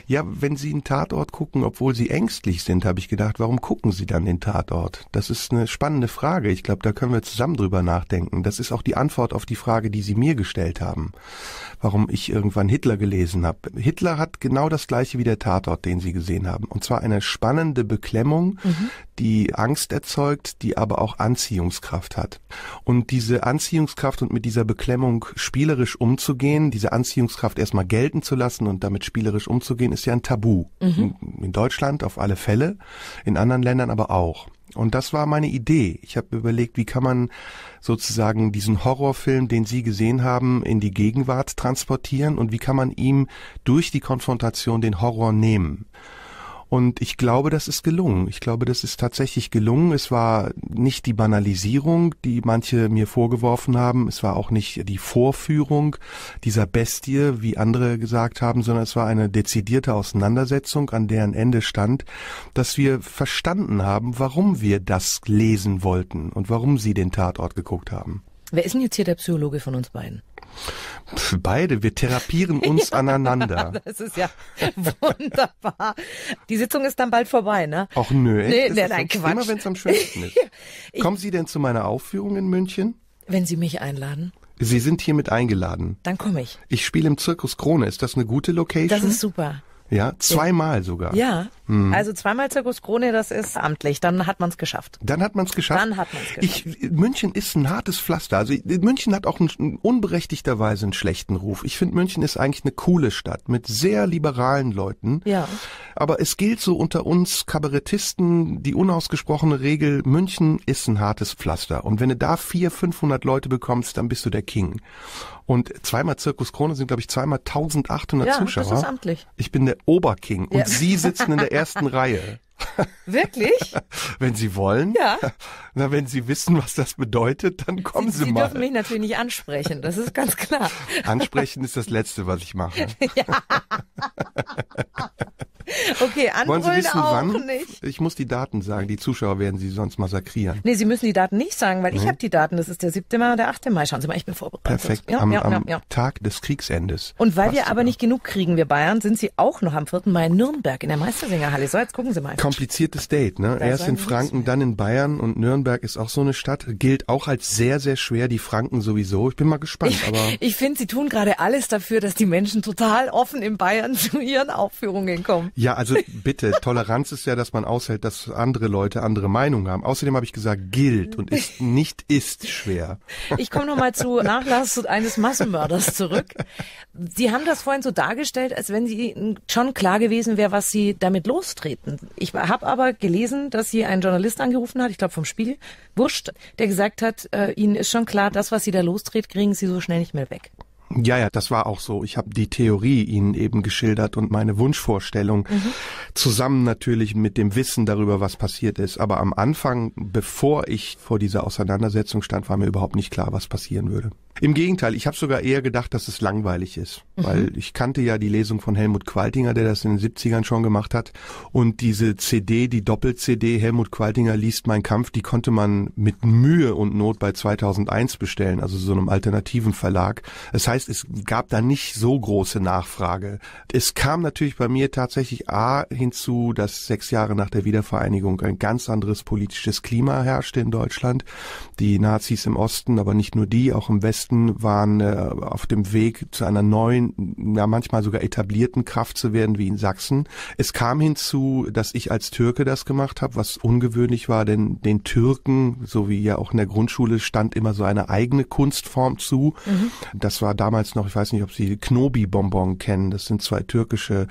Ja, wenn Sie einen Tatort gucken, obwohl Sie ängstlich sind, habe ich gedacht, warum gucken Sie dann den Tatort? Das ist eine spannende Frage. Ich glaube, da können wir zusammen drüber nachdenken. Das ist auch die Antwort auf die Frage, die Sie mir gestellt haben. Warum ich irgendwann Hitler gelesen habe. Hitler hat genau das gleiche wie der Tatort, den Sie gesehen gesehen haben. Und zwar eine spannende Beklemmung, mhm. die Angst erzeugt, die aber auch Anziehungskraft hat. Und diese Anziehungskraft und mit dieser Beklemmung spielerisch umzugehen, diese Anziehungskraft erstmal gelten zu lassen und damit spielerisch umzugehen, ist ja ein Tabu. Mhm. In Deutschland auf alle Fälle, in anderen Ländern aber auch. Und das war meine Idee. Ich habe überlegt, wie kann man sozusagen diesen Horrorfilm, den Sie gesehen haben, in die Gegenwart transportieren und wie kann man ihm durch die Konfrontation den Horror nehmen. Und ich glaube, das ist gelungen. Ich glaube, das ist tatsächlich gelungen. Es war nicht die Banalisierung, die manche mir vorgeworfen haben. Es war auch nicht die Vorführung dieser Bestie, wie andere gesagt haben, sondern es war eine dezidierte Auseinandersetzung, an deren Ende stand, dass wir verstanden haben, warum wir das lesen wollten und warum sie den Tatort geguckt haben. Wer ist denn jetzt hier der Psychologe von uns beiden? Für beide, wir therapieren uns ja, aneinander. Das ist ja wunderbar. Die Sitzung ist dann bald vorbei, ne? Ach nö. Nee, nee, nein, Quatsch. Immer wenn es am schönsten ist. Ich Kommen Sie denn zu meiner Aufführung in München? Wenn Sie mich einladen. Sie sind hiermit eingeladen. Dann komme ich. Ich spiele im Zirkus Krone. Ist das eine gute Location? Das ist super. Ja, zweimal ja. sogar. Ja. Mhm. Also zweimal Zirkus Krone, das ist amtlich. Dann hat man es geschafft. Dann hat man es geschafft. Dann hat man es geschafft. Ich, München ist ein hartes Pflaster. Also München hat auch einen, unberechtigterweise einen schlechten Ruf. Ich finde, München ist eigentlich eine coole Stadt mit sehr liberalen Leuten. Ja. Aber es gilt so unter uns Kabarettisten die unausgesprochene Regel, München ist ein hartes Pflaster. Und wenn du da vier, 500 Leute bekommst, dann bist du der King. Und zweimal Zirkus Krone sind, glaube ich, zweimal 1800 ja, Zuschauer. Das ist amtlich. Ich bin der Oberking und ja. Sie sitzen in der ersten Reihe. Wirklich? Wenn Sie wollen. Ja. Na, wenn Sie wissen, was das bedeutet, dann kommen Sie, Sie mal. Sie dürfen mich natürlich nicht ansprechen, das ist ganz klar. Ansprechen ist das Letzte, was ich mache. Ja. Okay, anbrüllen Wollen Sie wissen, auch wann? nicht. Ich muss die Daten sagen. Die Zuschauer werden Sie sonst massakrieren. Nee, Sie müssen die Daten nicht sagen, weil nee. ich mhm. habe die Daten. Das ist der 7. Mai und der 8. Mai. Schauen Sie mal, ich bin vorbereitet. Perfekt, ja, am, ja, am ja. Tag des Kriegsendes. Und weil wir aber nicht genug kriegen, wir Bayern, sind Sie auch noch am 4. Mai in Nürnberg in der Meistersingerhalle. So, jetzt gucken Sie mal. Kompliziertes Date, ne? Da Erst in Franken, dann in Bayern und Nürnberg ist auch so eine Stadt. Gilt auch als sehr, sehr schwer, die Franken sowieso. Ich bin mal gespannt. Ich, ich finde, Sie tun gerade alles dafür, dass die Menschen total offen in Bayern zu ihren Aufführungen kommen. Ja, also bitte, Toleranz ist ja, dass man aushält, dass andere Leute andere Meinungen haben. Außerdem habe ich gesagt, gilt und ist nicht ist schwer. Ich komme nochmal zu Nachlass eines Massenmörders zurück. Sie haben das vorhin so dargestellt, als wenn Sie schon klar gewesen wäre, was Sie damit lostreten. Ich habe aber gelesen, dass Sie einen Journalist angerufen hat, ich glaube vom Spiel, Wurscht, der gesagt hat, äh, Ihnen ist schon klar, das, was Sie da lostreten, kriegen Sie so schnell nicht mehr weg. Ja, ja, das war auch so. Ich habe die Theorie Ihnen eben geschildert und meine Wunschvorstellung mhm. zusammen natürlich mit dem Wissen darüber, was passiert ist. Aber am Anfang, bevor ich vor dieser Auseinandersetzung stand, war mir überhaupt nicht klar, was passieren würde. Im Gegenteil, ich habe sogar eher gedacht, dass es langweilig ist, mhm. weil ich kannte ja die Lesung von Helmut Qualtinger, der das in den 70ern schon gemacht hat. Und diese CD, die Doppel-CD, Helmut Qualtinger liest Mein Kampf, die konnte man mit Mühe und Not bei 2001 bestellen, also so einem alternativen Verlag. Es heißt heißt, es gab da nicht so große Nachfrage. Es kam natürlich bei mir tatsächlich A hinzu, dass sechs Jahre nach der Wiedervereinigung ein ganz anderes politisches Klima herrschte in Deutschland. Die Nazis im Osten, aber nicht nur die, auch im Westen waren äh, auf dem Weg zu einer neuen, ja manchmal sogar etablierten Kraft zu werden, wie in Sachsen. Es kam hinzu, dass ich als Türke das gemacht habe, was ungewöhnlich war, denn den Türken, so wie ja auch in der Grundschule, stand immer so eine eigene Kunstform zu. Mhm. Das war damals damals noch, ich weiß nicht, ob Sie Knobi-Bonbon kennen. Das sind zwei türkische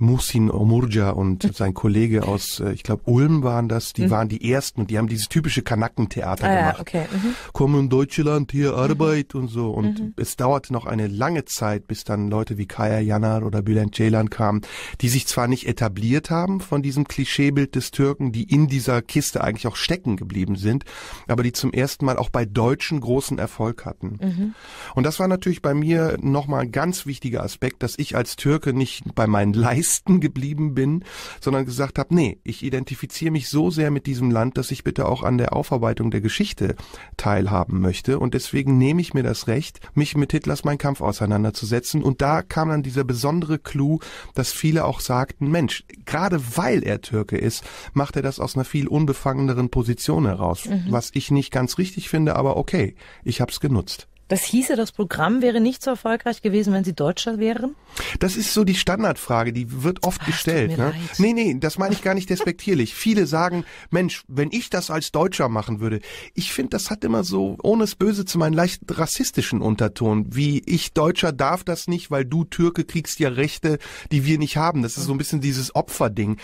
Musin Omurja und hm. sein Kollege aus, äh, ich glaube, Ulm waren das. Die mhm. waren die ersten und die haben dieses typische Kanackentheater ah, gemacht. Ja, okay. Mhm. Komm in Deutschland, hier mhm. Arbeit und so. Und mhm. es dauerte noch eine lange Zeit, bis dann Leute wie Kaya Janar oder Bülent Ceylan kamen, die sich zwar nicht etabliert haben von diesem Klischeebild des Türken, die in dieser Kiste eigentlich auch stecken geblieben sind, aber die zum ersten Mal auch bei Deutschen großen Erfolg hatten. Mhm. Und das war natürlich bei mir nochmal ein ganz wichtiger Aspekt, dass ich als Türke nicht bei meinen Leisten geblieben bin, sondern gesagt habe, nee, ich identifiziere mich so sehr mit diesem Land, dass ich bitte auch an der Aufarbeitung der Geschichte teilhaben möchte. Und deswegen nehme ich mir das Recht, mich mit Hitlers Mein Kampf auseinanderzusetzen. Und da kam dann dieser besondere Clou, dass viele auch sagten, Mensch, gerade weil er Türke ist, macht er das aus einer viel unbefangeneren Position heraus, mhm. was ich nicht ganz richtig finde, aber okay, ich habe es genutzt. Das hieße, das Programm wäre nicht so erfolgreich gewesen, wenn Sie Deutscher wären? Das ist so die Standardfrage, die wird oft Ach, gestellt. Ne? Leid. Nee, nee, das meine ich gar nicht despektierlich. Viele sagen, Mensch, wenn ich das als Deutscher machen würde, ich finde, das hat immer so, ohne es böse zu meinen, leicht rassistischen Unterton, wie ich Deutscher darf das nicht, weil du Türke kriegst ja Rechte, die wir nicht haben. Das ist so ein bisschen dieses Opferding. Mhm.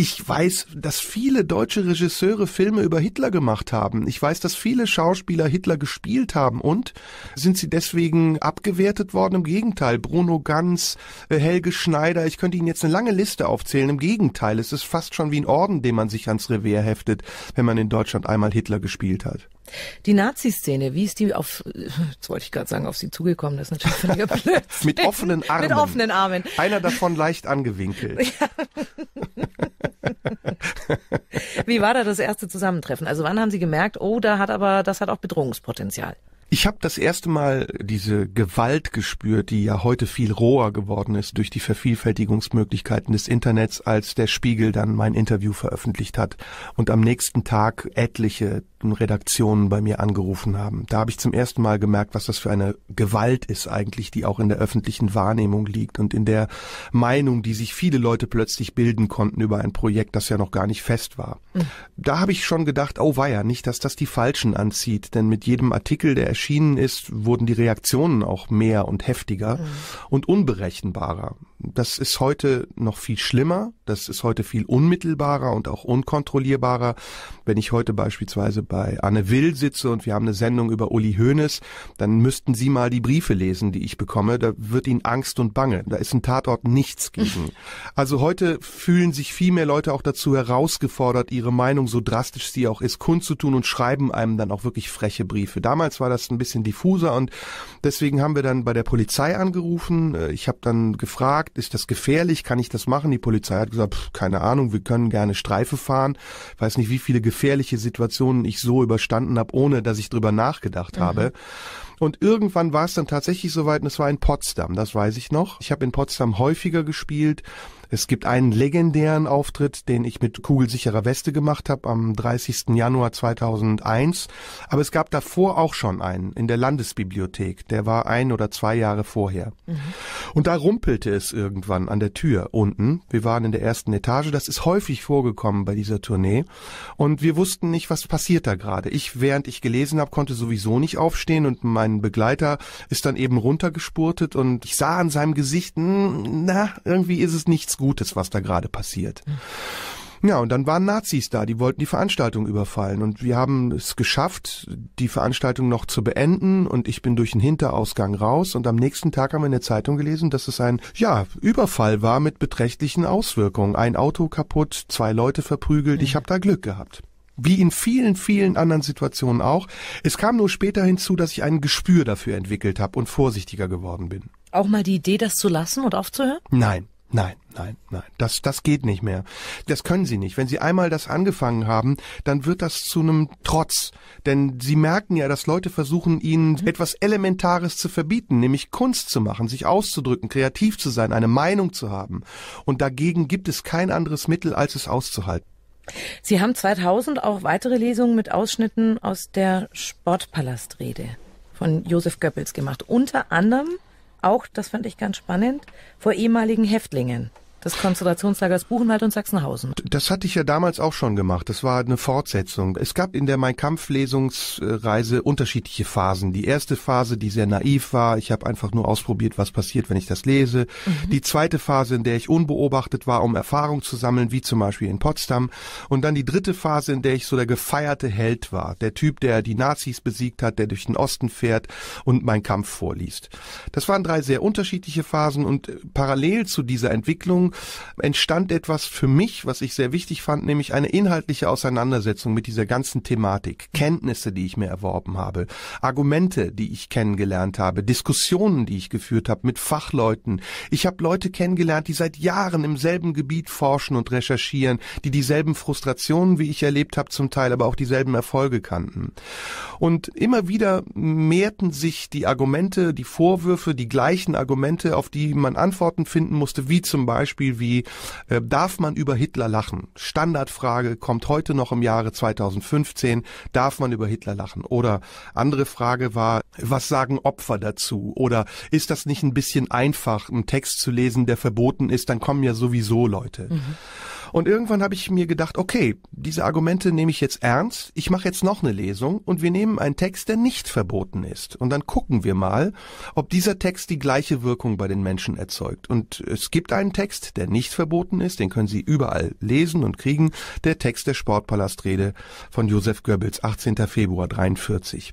Ich weiß, dass viele deutsche Regisseure Filme über Hitler gemacht haben. Ich weiß, dass viele Schauspieler Hitler gespielt haben. Und sind sie deswegen abgewertet worden? Im Gegenteil. Bruno Ganz, äh, Helge Schneider, ich könnte Ihnen jetzt eine lange Liste aufzählen. Im Gegenteil, es ist fast schon wie ein Orden, den man sich ans Revier heftet, wenn man in Deutschland einmal Hitler gespielt hat. Die Nazi-Szene, wie ist die auf, jetzt wollte ich gerade sagen, auf sie zugekommen, das ist natürlich völliger blöd. Mit offenen Armen. Mit offenen Armen. Einer davon leicht angewinkelt. Ja. wie war da das erste Zusammentreffen? Also wann haben Sie gemerkt, oh, da hat aber, das hat auch Bedrohungspotenzial? Ich habe das erste Mal diese Gewalt gespürt, die ja heute viel roher geworden ist durch die Vervielfältigungsmöglichkeiten des Internets, als der Spiegel dann mein Interview veröffentlicht hat und am nächsten Tag etliche Redaktionen bei mir angerufen haben. Da habe ich zum ersten Mal gemerkt, was das für eine Gewalt ist eigentlich, die auch in der öffentlichen Wahrnehmung liegt und in der Meinung, die sich viele Leute plötzlich bilden konnten über ein Projekt, das ja noch gar nicht fest war. Mhm. Da habe ich schon gedacht, oh weia, nicht, dass das die Falschen anzieht, denn mit jedem Artikel, der erschienen ist, wurden die Reaktionen auch mehr und heftiger mhm. und unberechenbarer. Das ist heute noch viel schlimmer, das ist heute viel unmittelbarer und auch unkontrollierbarer. Wenn ich heute beispielsweise bei Anne Will sitze und wir haben eine Sendung über Uli Hoeneß, dann müssten Sie mal die Briefe lesen, die ich bekomme. Da wird Ihnen Angst und Bange. Da ist ein Tatort nichts gegen. Also heute fühlen sich viel mehr Leute auch dazu herausgefordert, ihre Meinung, so drastisch sie auch ist, kundzutun und schreiben einem dann auch wirklich freche Briefe. Damals war das ein bisschen diffuser und deswegen haben wir dann bei der Polizei angerufen. Äh, ich habe dann gefragt, ist das gefährlich? Kann ich das machen? Die Polizei hat gesagt, pff, keine Ahnung, wir können gerne Streife fahren. Ich weiß nicht, wie viele gefährliche Situationen ich so überstanden habe, ohne dass ich drüber nachgedacht mhm. habe. Und irgendwann war es dann tatsächlich soweit und es war in Potsdam, das weiß ich noch. Ich habe in Potsdam häufiger gespielt es gibt einen legendären Auftritt, den ich mit kugelsicherer Weste gemacht habe am 30. Januar 2001. Aber es gab davor auch schon einen in der Landesbibliothek. Der war ein oder zwei Jahre vorher. Mhm. Und da rumpelte es irgendwann an der Tür unten. Wir waren in der ersten Etage. Das ist häufig vorgekommen bei dieser Tournee. Und wir wussten nicht, was passiert da gerade. Ich, während ich gelesen habe, konnte sowieso nicht aufstehen und mein Begleiter ist dann eben runtergespurtet und ich sah an seinem Gesicht, hm, na, irgendwie ist es nichts Gutes, was da gerade passiert. Ja, und dann waren Nazis da, die wollten die Veranstaltung überfallen. Und wir haben es geschafft, die Veranstaltung noch zu beenden. Und ich bin durch den Hinterausgang raus. Und am nächsten Tag haben wir in der Zeitung gelesen, dass es ein, ja, Überfall war mit beträchtlichen Auswirkungen. Ein Auto kaputt, zwei Leute verprügelt. Ich mhm. habe da Glück gehabt wie in vielen, vielen anderen Situationen auch. Es kam nur später hinzu, dass ich ein Gespür dafür entwickelt habe und vorsichtiger geworden bin. Auch mal die Idee, das zu lassen und aufzuhören? Nein. Nein, nein, nein. Das, das geht nicht mehr. Das können sie nicht. Wenn sie einmal das angefangen haben, dann wird das zu einem Trotz. Denn sie merken ja, dass Leute versuchen, ihnen mhm. etwas Elementares zu verbieten, nämlich Kunst zu machen, sich auszudrücken, kreativ zu sein, eine Meinung zu haben. Und dagegen gibt es kein anderes Mittel, als es auszuhalten. Sie haben 2000 auch weitere Lesungen mit Ausschnitten aus der Sportpalastrede von Josef Goebbels gemacht. Unter anderem auch, das fand ich ganz spannend, vor ehemaligen Häftlingen des Konzentrationslagers Buchenwald und Sachsenhausen. Das hatte ich ja damals auch schon gemacht. Das war halt eine Fortsetzung. Es gab in der Mein Kampf Lesungsreise unterschiedliche Phasen. Die erste Phase, die sehr naiv war, ich habe einfach nur ausprobiert, was passiert, wenn ich das lese. Mhm. Die zweite Phase, in der ich unbeobachtet war, um Erfahrung zu sammeln, wie zum Beispiel in Potsdam. Und dann die dritte Phase, in der ich so der gefeierte Held war. Der Typ, der die Nazis besiegt hat, der durch den Osten fährt und Mein Kampf vorliest. Das waren drei sehr unterschiedliche Phasen und äh, parallel zu dieser Entwicklung Publikum entstand etwas für mich, was ich sehr wichtig fand, nämlich eine inhaltliche Auseinandersetzung mit dieser ganzen Thematik, Kenntnisse, die ich mir erworben habe, Argumente, die ich kennengelernt habe, Diskussionen, die ich geführt habe mit Fachleuten. Ich habe Leute kennengelernt, die seit Jahren im selben Gebiet forschen und recherchieren, die dieselben Frustrationen, wie ich erlebt habe, zum Teil aber auch dieselben Erfolge kannten. Und immer wieder mehrten sich die Argumente, die Vorwürfe, die gleichen Argumente, auf die man Antworten finden musste, wie zum Beispiel Beispiel wie, äh, darf man über Hitler lachen? Standardfrage kommt heute noch im Jahre 2015, darf man über Hitler lachen? Oder andere Frage war, was sagen Opfer dazu? Oder ist das nicht ein bisschen einfach, einen Text zu lesen, der verboten ist? Dann kommen ja sowieso Leute. Mhm. Und irgendwann habe ich mir gedacht, okay, diese Argumente nehme ich jetzt ernst, ich mache jetzt noch eine Lesung und wir nehmen einen Text, der nicht verboten ist. Und dann gucken wir mal, ob dieser Text die gleiche Wirkung bei den Menschen erzeugt. Und es gibt einen Text, der nicht verboten ist, den können Sie überall lesen und kriegen, der Text der Sportpalastrede von Josef Goebbels, 18. Februar 43.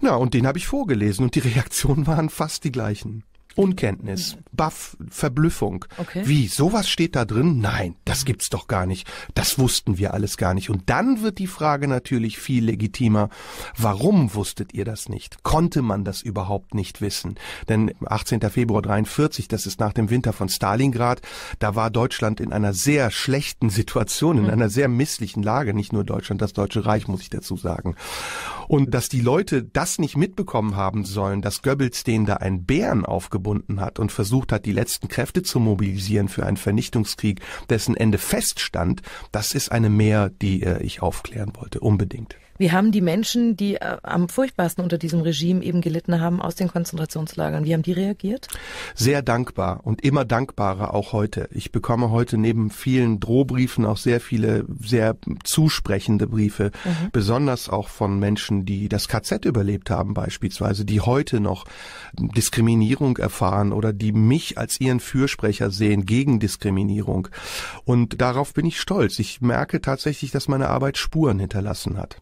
Na, und den habe ich vorgelesen und die Reaktionen waren fast die gleichen. Unkenntnis, Baff, Verblüffung. Okay. Wie, sowas steht da drin? Nein, das gibt's doch gar nicht. Das wussten wir alles gar nicht. Und dann wird die Frage natürlich viel legitimer. Warum wusstet ihr das nicht? Konnte man das überhaupt nicht wissen? Denn 18. Februar 43, das ist nach dem Winter von Stalingrad, da war Deutschland in einer sehr schlechten Situation, in hm. einer sehr misslichen Lage. Nicht nur Deutschland, das Deutsche Reich, muss ich dazu sagen. Und dass die Leute das nicht mitbekommen haben sollen, dass Goebbels denen da einen Bären aufgebaut verbunden hat und versucht hat, die letzten Kräfte zu mobilisieren für einen Vernichtungskrieg, dessen Ende feststand, das ist eine Mehr, die äh, ich aufklären wollte, unbedingt. Wir haben die Menschen, die äh, am furchtbarsten unter diesem Regime eben gelitten haben, aus den Konzentrationslagern. Wie haben die reagiert? Sehr dankbar und immer dankbarer auch heute. Ich bekomme heute neben vielen Drohbriefen auch sehr viele sehr zusprechende Briefe, mhm. besonders auch von Menschen, die das KZ überlebt haben beispielsweise, die heute noch Diskriminierung erfahren oder die mich als ihren Fürsprecher sehen gegen Diskriminierung. Und darauf bin ich stolz. Ich merke tatsächlich, dass meine Arbeit Spuren hinterlassen hat.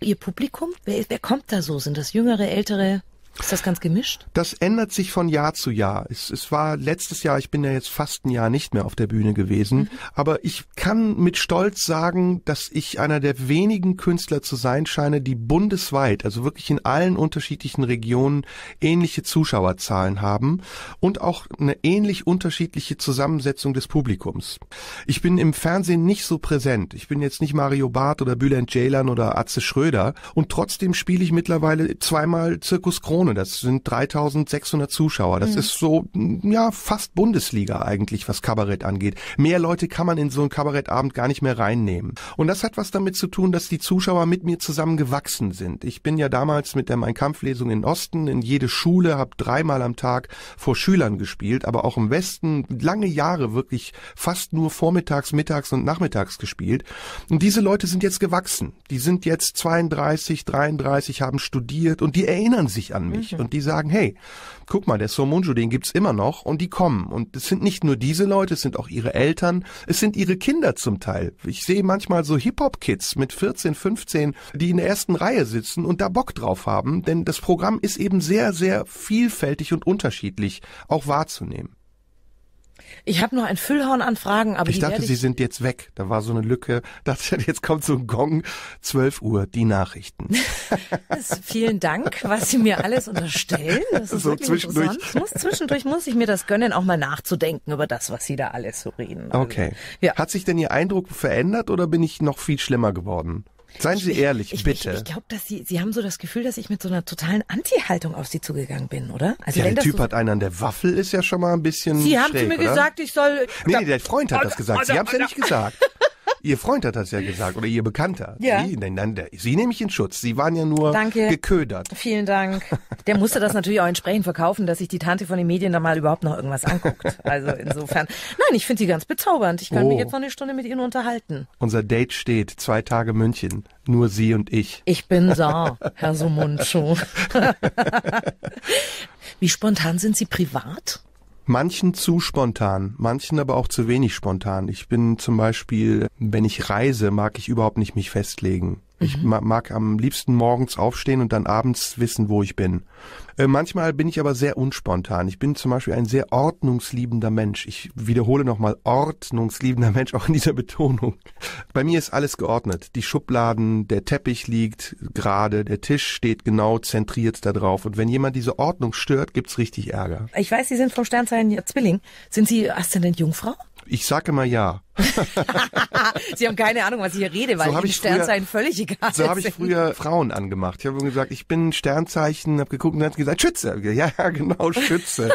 Ihr Publikum, wer, wer kommt da so? Sind das jüngere, ältere? Ist das ganz gemischt? Das ändert sich von Jahr zu Jahr. Es, es war letztes Jahr, ich bin ja jetzt fast ein Jahr nicht mehr auf der Bühne gewesen, mhm. aber ich kann mit Stolz sagen, dass ich einer der wenigen Künstler zu sein scheine, die bundesweit, also wirklich in allen unterschiedlichen Regionen ähnliche Zuschauerzahlen haben und auch eine ähnlich unterschiedliche Zusammensetzung des Publikums. Ich bin im Fernsehen nicht so präsent. Ich bin jetzt nicht Mario Barth oder Bülent Ceylan oder Atze Schröder und trotzdem spiele ich mittlerweile zweimal Zirkus Krone Tribüne. Das sind 3600 Zuschauer. Das mhm. ist so, mm, ja, fast Bundesliga eigentlich, was Kabarett angeht. Mehr Leute kann man in so einen Kabarettabend gar nicht mehr reinnehmen. Und das hat was damit zu tun, dass die Zuschauer mit mir zusammen gewachsen sind. Ich bin ja damals mit der Mein Kampflesung in Osten in jede Schule, habe dreimal am Tag vor Schülern gespielt, aber auch im Westen lange Jahre wirklich fast nur vormittags, mittags und nachmittags gespielt. Und diese Leute sind jetzt gewachsen. Die sind jetzt 32, 33, haben studiert und die erinnern sich an mich. Mhm. Und die sagen, hey, guck mal, der Somunju, den gibt's immer noch und die kommen. Und es sind nicht nur diese Leute, es sind auch ihre Eltern, es sind ihre Kinder zum Teil. Ich sehe manchmal so Hip-Hop-Kids mit 14, 15, die in der ersten Reihe sitzen und da Bock drauf haben, denn das Programm ist eben sehr, sehr vielfältig und unterschiedlich auch wahrzunehmen. Ich habe noch ein Füllhorn an Fragen, aber ich die dachte, ich... Sie sind jetzt weg. Da war so eine Lücke. Dachte, jetzt kommt so ein Gong. 12 Uhr, die Nachrichten. vielen Dank, was Sie mir alles unterstellen. Das ist so zwischendurch. Muss, zwischendurch muss ich mir das gönnen, auch mal nachzudenken über das, was Sie da alles so reden. Also, okay. Ja. Hat sich denn Ihr Eindruck verändert oder bin ich noch viel schlimmer geworden? Seien Sie ich, ehrlich, ich, bitte. Ich, ich glaube, dass Sie, Sie haben so das Gefühl, dass ich mit so einer totalen Anti-Haltung auf Sie zugegangen bin, oder? Also ja, wenn der Typ so hat einen an der Waffel, ist ja schon mal ein bisschen. Sie haben schräg, zu mir oder? gesagt, ich soll. Nee, nee, der Freund hat das also, gesagt. Sie also, haben es ja nicht also, gesagt. Ihr Freund hat das ja gesagt oder ihr Bekannter. Ja. Sie, nein, nein, Sie nehme ich in Schutz. Sie waren ja nur Danke. geködert. Vielen Dank. Der musste das natürlich auch entsprechend verkaufen, dass sich die Tante von den Medien da mal überhaupt noch irgendwas anguckt. Also insofern. Nein, ich finde sie ganz bezaubernd. Ich kann oh. mich jetzt noch eine Stunde mit ihnen unterhalten. Unser Date steht, zwei Tage München. Nur sie und ich. Ich bin da, Herr Sumuncho. Wie spontan sind Sie privat? manchen zu spontan, manchen aber auch zu wenig spontan. Ich bin zum Beispiel, wenn ich reise, mag ich überhaupt nicht mich festlegen. Ich mhm. mag am liebsten morgens aufstehen und dann abends wissen, wo ich bin. Äh, manchmal bin ich aber sehr unspontan. Ich bin zum Beispiel ein sehr ordnungsliebender Mensch. Ich wiederhole nochmal, ordnungsliebender Mensch, auch in dieser Betonung. Bei mir ist alles geordnet. Die Schubladen, der Teppich liegt gerade, der Tisch steht genau zentriert da drauf. Und wenn jemand diese Ordnung stört, gibt's richtig Ärger. Ich weiß, Sie sind vom Sternzeichen ja, Zwilling. Sind Sie Aszendent Jungfrau? Ich sage mal ja. Sie haben keine Ahnung, was ich hier rede, weil so ich Sternzeichen früher, völlig egal So habe ich früher Frauen angemacht. Ich habe gesagt, ich bin Sternzeichen, habe geguckt und dann hat gesagt, Schütze. Ja, ja, genau, Schütze.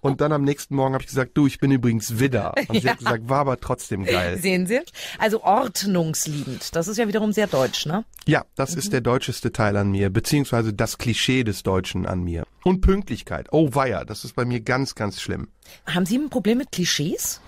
Und dann am nächsten Morgen habe ich gesagt, du, ich bin übrigens Widder. Und ja. sie hat gesagt, war aber trotzdem geil. Sehen Sie? Also ordnungsliebend. Das ist ja wiederum sehr deutsch, ne? Ja, das mhm. ist der deutscheste Teil an mir, beziehungsweise das Klischee des Deutschen an mir. Und Pünktlichkeit. Oh weia, das ist bei mir ganz, ganz schlimm. Haben Sie ein Problem mit Klischees?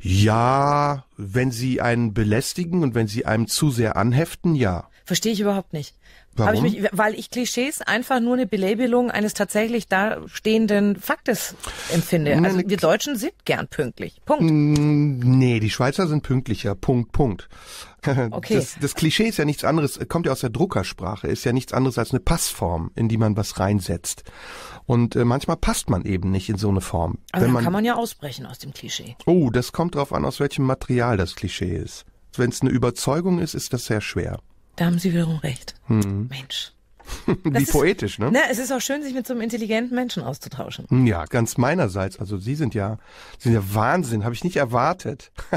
Ja, wenn sie einen belästigen und wenn sie einem zu sehr anheften, ja. Verstehe ich überhaupt nicht. Warum? Ich mich, weil ich Klischees einfach nur eine Belabelung eines tatsächlich dastehenden Faktes empfinde. Nein, also ne, wir Deutschen sind gern pünktlich. Punkt. Mm, nee, die Schweizer sind pünktlicher. Punkt, Punkt. Okay. Das, das Klischee ist ja nichts anderes, kommt ja aus der Druckersprache, ist ja nichts anderes als eine Passform, in die man was reinsetzt. Und äh, manchmal passt man eben nicht in so eine Form. Aber Wenn dann man, kann man ja ausbrechen aus dem Klischee. Oh, das kommt drauf an, aus welchem Material das Klischee ist. Wenn es eine Überzeugung ist, ist das sehr schwer. Da haben Sie wiederum recht. Mhm. Mensch. Wie ist, poetisch, ne? Na, es ist auch schön, sich mit so einem intelligenten Menschen auszutauschen. Hm, ja, ganz meinerseits. Also Sie sind ja, Sie sind ja Wahnsinn, habe ich nicht erwartet.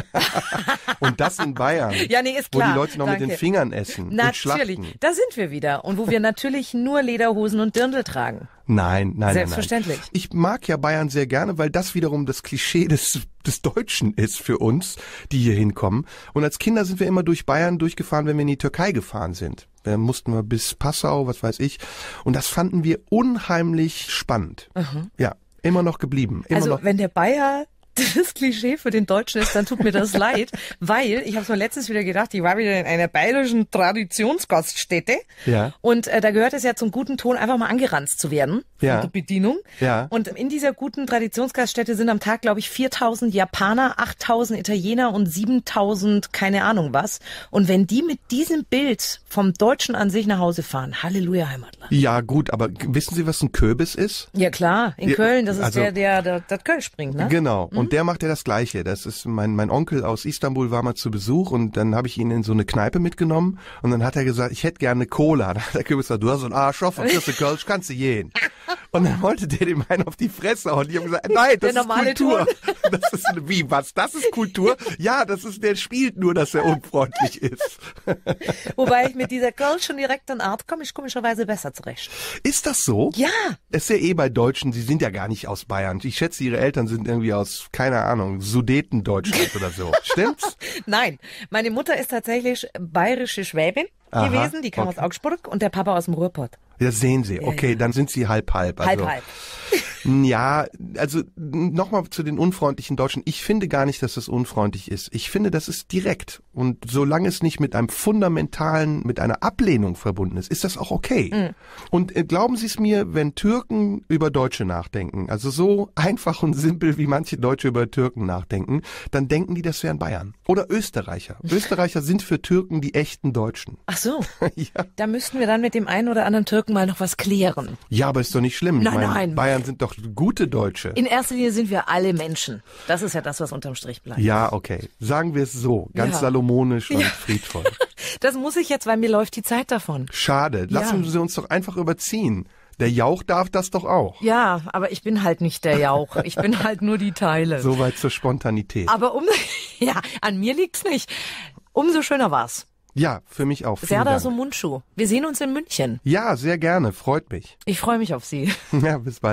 und das in Bayern. Ja, nee, ist klar. Wo die Leute noch Danke. mit den Fingern essen. Natürlich. Da sind wir wieder. Und wo wir natürlich nur Lederhosen und Dirndl tragen. Nein, nein, Selbstverständlich. Nein. Ich mag ja Bayern sehr gerne, weil das wiederum das Klischee des, des Deutschen ist für uns, die hier hinkommen. Und als Kinder sind wir immer durch Bayern durchgefahren, wenn wir in die Türkei gefahren sind äh, mussten wir bis Passau, was weiß ich. Und das fanden wir unheimlich spannend. Mhm. Ja, immer noch geblieben. Immer also noch. wenn der Bayer das Klischee für den Deutschen ist, dann tut mir das leid, weil ich habe mir letztens wieder gedacht, ich war wieder in einer bayerischen Traditionsgaststätte ja. und äh, da gehört es ja zum guten Ton, einfach mal angeranzt zu werden ja. von der Bedienung. Ja. Und in dieser guten Traditionsgaststätte sind am Tag, glaube ich, 4000 Japaner, 8000 Italiener und 7000 keine Ahnung was. Und wenn die mit diesem Bild vom Deutschen an sich nach Hause fahren, Halleluja Heimatland. Ja gut, aber wissen Sie, was ein Kürbis ist? Ja klar, in ja, Köln, das ist also, der, der, der, der Köln springt, ne? Genau. Mhm. Und der macht ja das Gleiche. Das ist mein, mein Onkel aus Istanbul war mal zu Besuch und dann habe ich ihn in so eine Kneipe mitgenommen und dann hat er gesagt, ich hätte gerne Cola. Dann hat der Kürbis gesagt, du hast so einen Arschloch, von Kirsten Kölsch kannst du gehen. Und dann wollte der dem einen auf die Fresse hauen. Ich habe gesagt, nein, das der ist Kultur. Das ist wie was? Das ist Kultur? Ja, das ist der spielt nur, dass er unfreundlich ist. Wobei ich mit dieser Girl schon direkt an Art komme, ich komischerweise besser zurecht. Ist das so? Ja. Es ist ja eh bei Deutschen, sie sind ja gar nicht aus Bayern. Ich schätze, ihre Eltern sind irgendwie aus keine Ahnung, Sudetendeutschland oder so. Stimmt's? Nein, meine Mutter ist tatsächlich bayerische Schwäbin Aha, gewesen, die kam okay. aus Augsburg und der Papa aus dem Ruhrpott. Ja, sehen Sie. okay, ja, dann sind Sie halb halb. Also. Halb halb. Ja, also nochmal zu den unfreundlichen Deutschen. Ich finde gar nicht, dass das unfreundlich ist. Ich finde, das ist direkt. Und solange es nicht mit einem fundamentalen, mit einer Ablehnung verbunden ist, ist das auch okay. Mhm. Und äh, glauben Sie es mir, wenn Türken über Deutsche nachdenken, also so einfach und simpel wie manche Deutsche über Türken nachdenken, dann denken die, das wären Bayern. Oder Österreicher. Österreicher sind für Türken die echten Deutschen. Ach so. ja. Da müssten wir dann mit dem einen oder anderen Türken mal noch was klären. Ja, aber ist doch nicht schlimm. Nein, meine, nein. Bayern sind doch doch gute Deutsche. In erster Linie sind wir alle Menschen. Das ist ja das, was unterm Strich bleibt. Ja, okay. Sagen wir es so, ganz ja. salomonisch und ja. friedvoll. Das muss ich jetzt, weil mir läuft die Zeit davon. Schade. Lassen ja. Sie uns doch einfach überziehen. Der Jauch darf das doch auch. Ja, aber ich bin halt nicht der Jauch. Ich bin halt nur die Teile. Soweit zur Spontanität. Aber um, ja, an mir liegt's nicht. Umso schöner war's. Ja, für mich auch. so Mundschuh. Wir sehen uns in München. Ja, sehr gerne. Freut mich. Ich freue mich auf Sie. Ja, bis bald.